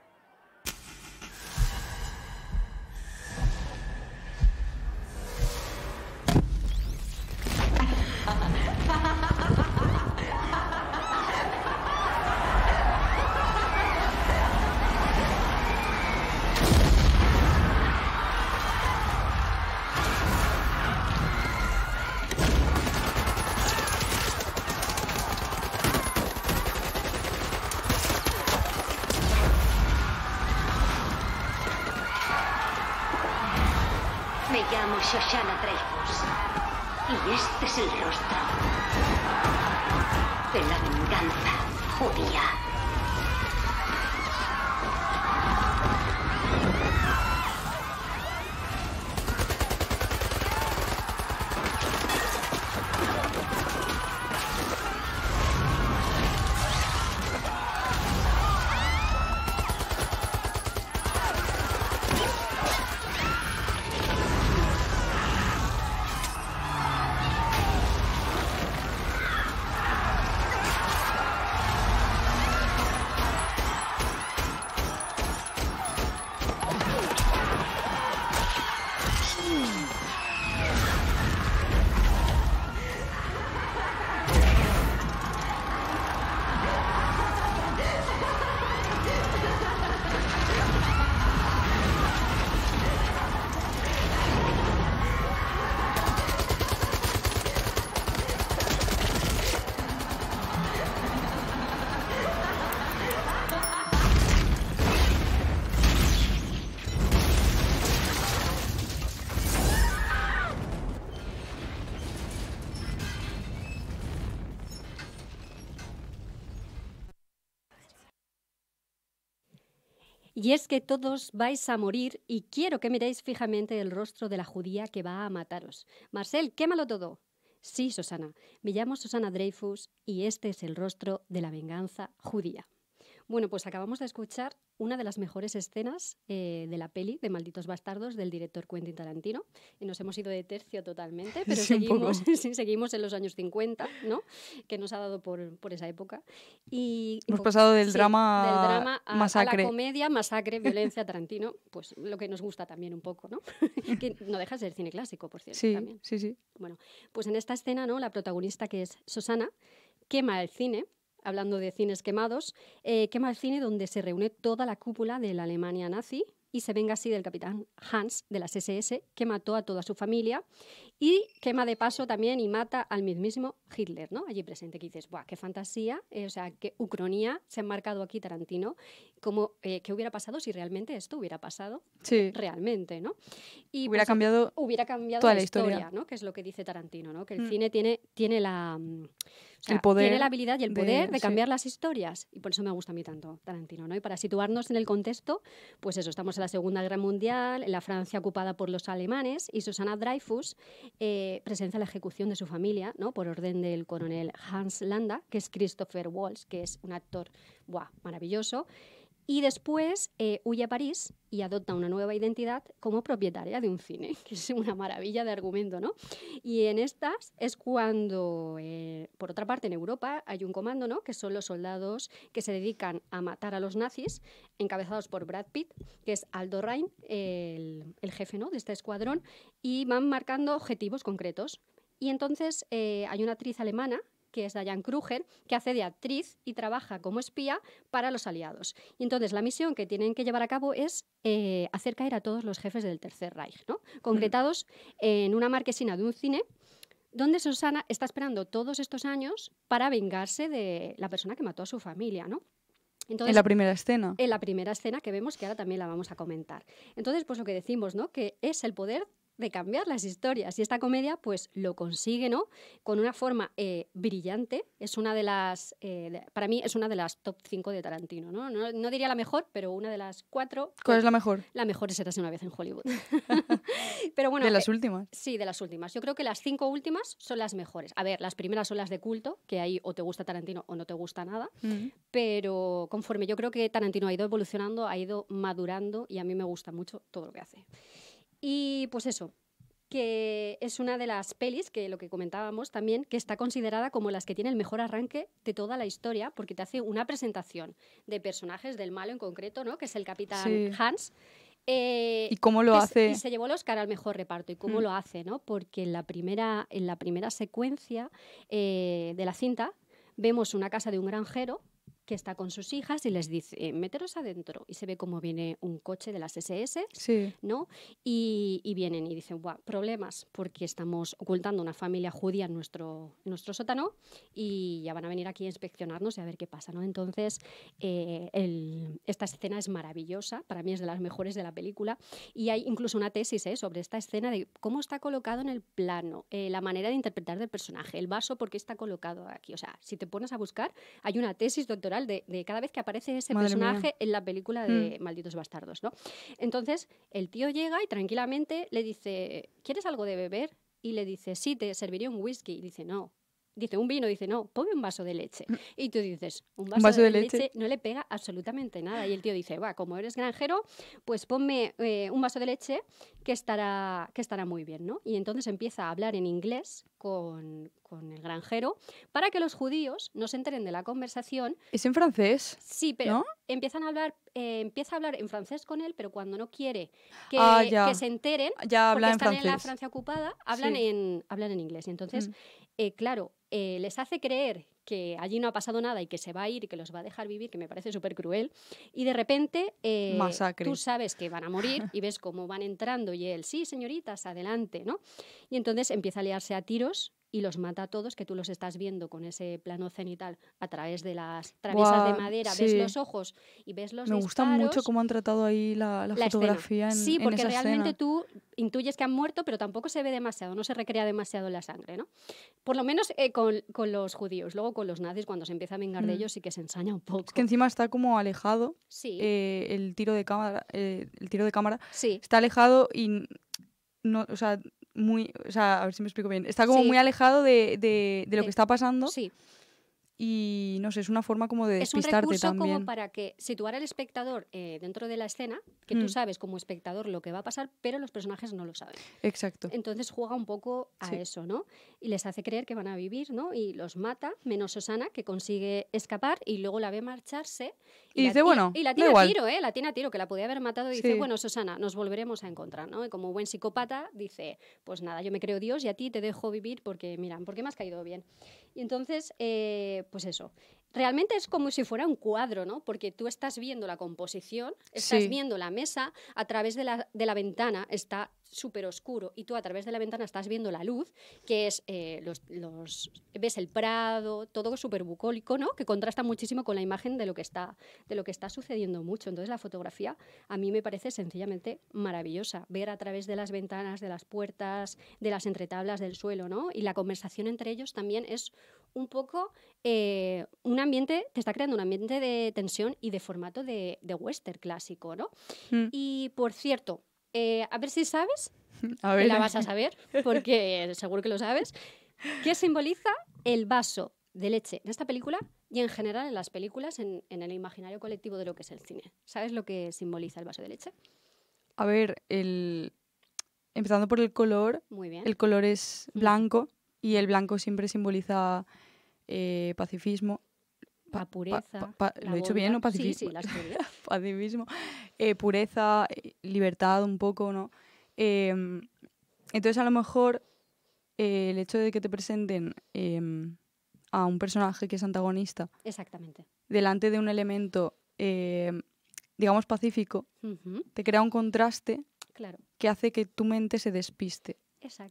B: Shoshana Dreyfus. Y este es el rostro de la venganza judía. y es que todos vais a morir y quiero que miréis fijamente el rostro de la judía que va a mataros. Marcel, quémalo todo. Sí, Susana, me llamo Susana Dreyfus y este es el rostro de la venganza judía. Bueno, pues acabamos de escuchar una de las mejores escenas eh, de la peli de Malditos Bastardos del director Quentin Tarantino. Y nos hemos ido de tercio totalmente, pero seguimos, en los años 50, ¿no? Que nos ha dado por, esa época. Y, hemos pues, pasado del, drama a, la comedia, masacre, violencia, Tarantino, pues lo que nos gusta también un poco, ¿no? que no deja de ser cine clásico, por cierto. Sí, sí, sí. Bueno, pues en esta escena, ¿no? La protagonista que es Susana quema el cine hablando de cines quemados, eh, quema el cine donde se reúne toda la cúpula de la Alemania nazi y se venga así del capitán Hans de las SS, que mató a toda su familia y quema de paso también y mata al mismísimo Hitler, ¿no? Allí presente, que dices, ¡buah, qué fantasía! Eh, o sea, qué ucronía se ha marcado aquí Tarantino, como eh, qué hubiera pasado si realmente esto hubiera pasado sí. realmente, ¿no? Y hubiera pues, cambiado hubiera cambiado toda la historia, ¿no? Que es lo que dice Tarantino, ¿no? Que el mm. cine tiene, tiene la... Mm,
A: poder tiene la habilidad y el poder de, cambiar
B: las historias. Y por eso me gusta a mí tanto Tarantino. ¿no? Y para situarnos en el contexto, pues eso, estamos en la Segunda Guerra Mundial, en la Francia ocupada por los alemanes, y Susana Dreyfus eh, presencia la ejecución de su familia ¿no? por orden del coronel Hans Landa, que es Christopher Walsh, que es un actor maravilloso. Y después eh, huye a París y adopta una nueva identidad como propietaria de un cine, que es una maravilla de argumento, ¿no? Y en estas es cuando, eh, por otra parte, en Europa hay un comando, ¿no? Que son los soldados que se dedican a matar a los nazis, encabezados por Brad Pitt, que es Aldo Rain, el, jefe, ¿no? De este escuadrón, y van marcando objetivos concretos. Y entonces eh, hay una actriz alemana que es Diane Kruger, que hace de actriz y trabaja como espía para los aliados. Y entonces la misión que tienen que llevar a cabo es eh, hacer caer a todos los jefes del Tercer Reich, ¿no? concretados en una marquesina de un cine donde Susana está esperando todos estos años para vengarse de la persona que mató a su familia, ¿no? Entonces, en la primera escena. En la primera escena que vemos que ahora también la vamos a comentar. Entonces, pues lo que decimos, ¿no? Que es el poder de cambiar las historias. Y esta comedia pues lo consigue, ¿no? Con una forma eh, brillante. Es una de las, eh, para mí es una de las top 5 de Tarantino, ¿no? ¿no? ¿no? diría la mejor, pero una de las cuatro. ¿Cuál es la mejor? La mejor es Eres una vez en Hollywood. pero bueno. De las eh, últimas. sí, de las últimas. Yo creo que las cinco últimas son las mejores. A ver, las primeras son las de culto, que ahí o te gusta Tarantino o no te gusta nada. Pero conforme yo creo que Tarantino ha ido evolucionando, ha ido madurando y a mí me gusta mucho todo lo que hace. Y pues eso, que es una de las pelis, que lo que comentábamos también, que está considerada como las que tiene el mejor arranque de toda la historia, porque te hace una presentación de personajes, del malo en concreto, ¿no? que es el capitán Hans. Eh, y cómo lo hace. Se, y se llevó el Oscar al mejor reparto. ¿Y cómo mm. lo hace? ¿no? Porque en la primera, en la primera secuencia eh, de la cinta vemos una casa de un granjero que está con sus hijas y les dice, eh, meteros adentro. Y se ve cómo viene un coche de las SS, ¿no? Y, vienen y dicen, problemas, porque estamos ocultando una familia judía en nuestro, nuestro sótano y ya van a venir aquí a inspeccionarnos y a ver qué pasa, ¿no? Entonces, eh, esta escena es maravillosa, para mí es de las mejores de la película y hay incluso una tesis ¿eh? sobre esta escena de cómo está colocado en el plano, la manera de interpretar del personaje, el vaso, por qué está colocado aquí. O sea, si te pones a buscar, hay una tesis doctoral de, cada vez que aparece ese personaje en la película de mm. Malditos Bastardos, ¿no? Entonces, el tío llega y tranquilamente le dice, ¿quieres algo de beber? Y le dice, sí, te serviría un whisky. Y dice, no, dice un vino, dice no, ponme un vaso de leche. Mm. Y tú dices, un vaso, de, leche? no le pega absolutamente nada. Y el tío dice, va, como eres granjero, pues ponme eh, un vaso de leche que estará, que estará muy bien, ¿no? Y entonces empieza a hablar en inglés con, el granjero para que los judíos no se enteren de la conversación.
A: ¿Es en francés? Sí, pero
B: empiezan a hablar, eh, empieza a hablar en francés con él, pero cuando no quiere
A: que, ah, se
B: enteren, ya porque están en la Francia ocupada, hablan, en, hablan en inglés. Y entonces mm. Eh, claro, eh, les hace creer que allí no ha pasado nada y que se va a ir y que los va a dejar vivir, que me parece súper cruel. Y de repente eh, tú sabes que van a morir y ves cómo van entrando y él, sí, señoritas, adelante, ¿no? Y entonces empieza a liarse a tiros y los mata a todos, que tú los estás viendo con ese plano cenital a través de las travesas de madera, ves los ojos y ves los Me gusta mucho cómo
A: han tratado ahí la, la, en fotografía escena. Sí, porque realmente
B: tú intuyes que han muerto, pero tampoco se ve demasiado, no se recrea demasiado la sangre, ¿no? Por lo menos eh, con, los judíos, luego con los nazis, cuando se empieza a vengar de mm. ellos sí
A: que se ensaña un poco. Es que encima está como alejado eh, el tiro de cámara, eh, el tiro de cámara sí. está alejado y no, o sea, muy, o sea, a ver si me explico bien, está como muy alejado de, de, de lo que está pasando y no sé, es una forma como de despistarte también. Es un recurso como para
B: que situar al espectador eh, dentro de la escena, que tú mm. sabes como espectador lo que va a pasar, pero los personajes no lo saben. Exacto. Entonces juega un poco a eso, ¿no? Y les hace creer que van a vivir, ¿no? Y los mata, menos Susana, que consigue escapar y luego la ve marcharse. Y, dice, bueno, y la tiene a tiro, ¿eh? La tiene a tiro, que la podía haber matado y dice, bueno, Susana, nos volveremos a encontrar, ¿no? Y como buen psicópata dice, pues nada, yo me creo Dios y a ti te dejo vivir porque, mira, porque me has caído bien. Y entonces... Eh, pues eso, realmente es como si fuera un cuadro, ¿no? Porque tú estás viendo la composición, estás viendo la mesa, a través de la, de la ventana está súper oscuro y tú a través de la ventana estás viendo la luz, que es eh, los, los, ves el prado, todo súper bucólico, ¿no? Que contrasta muchísimo con la imagen de lo que está de lo que está sucediendo mucho. Entonces la fotografía a mí me parece sencillamente maravillosa, ver a través de las ventanas, de las puertas, de las entretablas del suelo, ¿no? Y la conversación entre ellos también es un poco eh, un ambiente, te está creando un ambiente de tensión y de formato de, western clásico, ¿no? Mm. Y por cierto, eh, a ver si sabes. A La vas a saber, porque seguro que lo sabes. ¿Qué simboliza el vaso de leche en esta película y en general en las películas, en, el imaginario colectivo de lo que es el cine? ¿Sabes lo que
A: simboliza el vaso de leche? A ver, empezando por el color. Muy bien. El color es mm. blanco y el blanco siempre simboliza eh, pacifismo pureza. ¿Lo he dicho bien, no? Pacifismo. Pacifismo. Eh, pureza, eh, libertad un poco, ¿no? Em, entonces, a lo mejor, eh, el hecho de que te presenten em, a un personaje que es antagonista.
B: Exactamente.
A: Delante de un elemento, em, digamos, pacífico, te crea un contraste que hace que tu mente se despiste.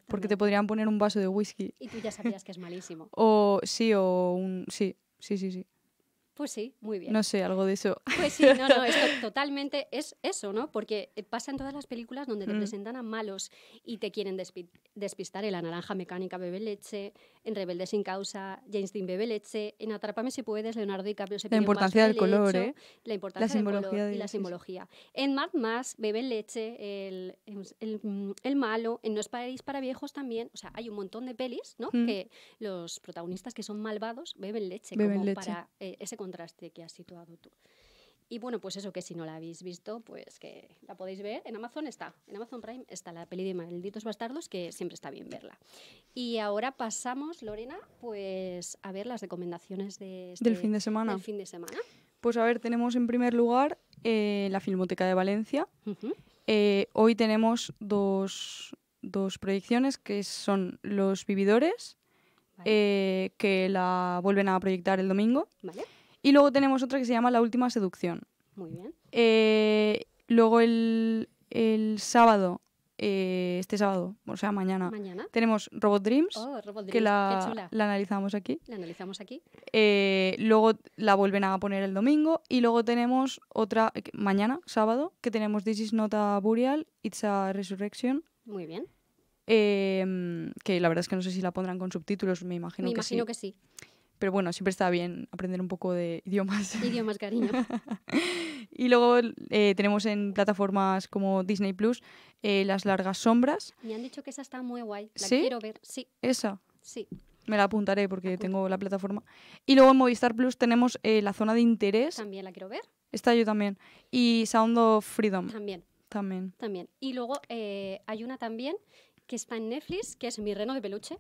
A: Porque te podrían poner un vaso de whisky. Y tú ya sabías
B: que es malísimo.
A: o sí, o un... Sí, sí, sí, sí.
B: Pues sí, muy bien. No sé,
A: algo de eso. Pues sí, no, no, esto
B: totalmente es eso, ¿no? Porque eh, pasa en todas las películas donde te mm. presentan a malos y te quieren despistar en La Naranja Mecánica bebe leche, en Rebelde sin Causa, James Dean bebe leche, en Atrápame si puedes, Leonardo DiCaprio se La importancia del color, ¿eh? La importancia simbología del color y la simbología. En Mad Max bebe leche, el, em, el, malo, en No es París para viejos también, o sea, hay un montón de pelis, ¿no? Mm. Que los protagonistas que son malvados beben leche, como para eh, ese contraste que has situado tú. Y bueno, pues eso que si no la habéis visto, pues que la podéis ver. En Amazon está, en Amazon Prime está la peli de Malditos Bastardos, que siempre está bien verla. Y ahora pasamos, Lorena, pues a ver las recomendaciones de este del fin de semana. fin de semana.
A: Pues a ver, tenemos en primer lugar eh, la Filmoteca de Valencia. Eh, hoy tenemos dos, dos, proyecciones que son Los Vividores, eh, que la vuelven a proyectar el domingo. Vale y luego tenemos otra que se llama La Última Seducción. Muy bien. Eh, luego el, sábado, eh, este sábado, o sea, mañana, tenemos Robot Dreams, oh, que la, analizamos aquí. La analizamos aquí. Eh, luego la vuelven a poner el domingo y luego tenemos otra, mañana, sábado, que tenemos This is not a burial, it's a resurrection. Muy bien. Em, que la verdad es que no sé si la pondrán con subtítulos, me imagino me que imagino que sí. Pero bueno, siempre está bien aprender un poco de idiomas. Idiomas,
B: cariño.
A: y luego eh, tenemos en plataformas como Disney Plus eh, Las Largas Sombras.
B: Me han dicho que esa está muy guay. La quiero ver, sí. ¿Esa? Sí.
A: Me la apuntaré porque tengo la plataforma. Y luego en Movistar Plus tenemos eh, La Zona de Interés. También la quiero ver. Está yo también. Y Sound of Freedom. También. También.
B: También. Y luego hay una también que está en Netflix, que es Mi Reno de Peluche.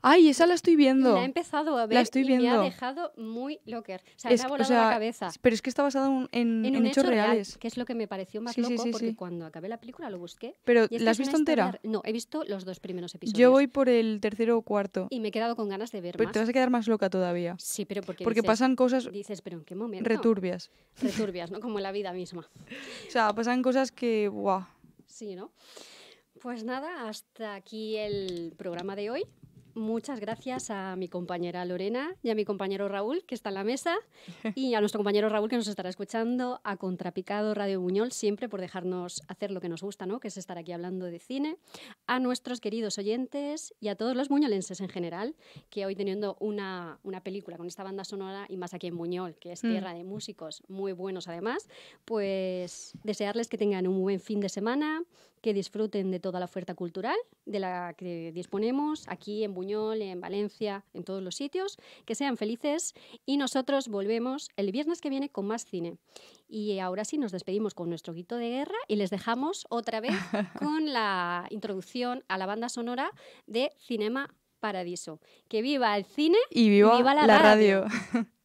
A: Ay, esa la estoy viendo. La he
B: empezado a ver la estoy y viendo. me ha dejado muy locker. O sea, es, me ha volado la cabeza. Pero
A: es que está basada en, hechos reales.
B: que es lo que me pareció más loco, porque cuando acabé la película lo busqué. ¿Pero la has visto entera? No, he visto los dos primeros
A: episodios. Yo voy por el tercero o cuarto. Y
B: me he quedado con ganas de ver pero más. Pero te vas
A: a quedar más loca todavía. Sí, pero porque Porque pasan cosas... Dices, pero ¿en qué momento? Returbias. Returbias,
B: ¿no? Como la vida misma.
A: o sea, pasan cosas que... ¡guau!
B: Sí, ¿no? Pues nada, hasta aquí el programa de hoy muchas gracias a mi compañera Lorena y a mi compañero Raúl, que está en la mesa, y a nuestro compañero Raúl, que nos estará escuchando, a Contrapicado Radio Buñol, siempre por dejarnos hacer lo que nos gusta, ¿no? que es estar aquí hablando de cine, a nuestros queridos oyentes y a todos los buñolenses en general, que hoy teniendo una, película con esta banda sonora, y más aquí en Buñol, que es mm. tierra de músicos muy buenos además, pues desearles que tengan un buen fin de semana, que disfruten de toda la oferta cultural de la que disponemos aquí en Buñol en Valencia, en todos los sitios. Que sean felices y nosotros volvemos el viernes que viene con más cine. Y ahora sí nos despedimos con nuestro grito de guerra y les dejamos otra vez con la introducción a la banda sonora de Cinema Paradiso. Que viva el cine y viva, la, radio.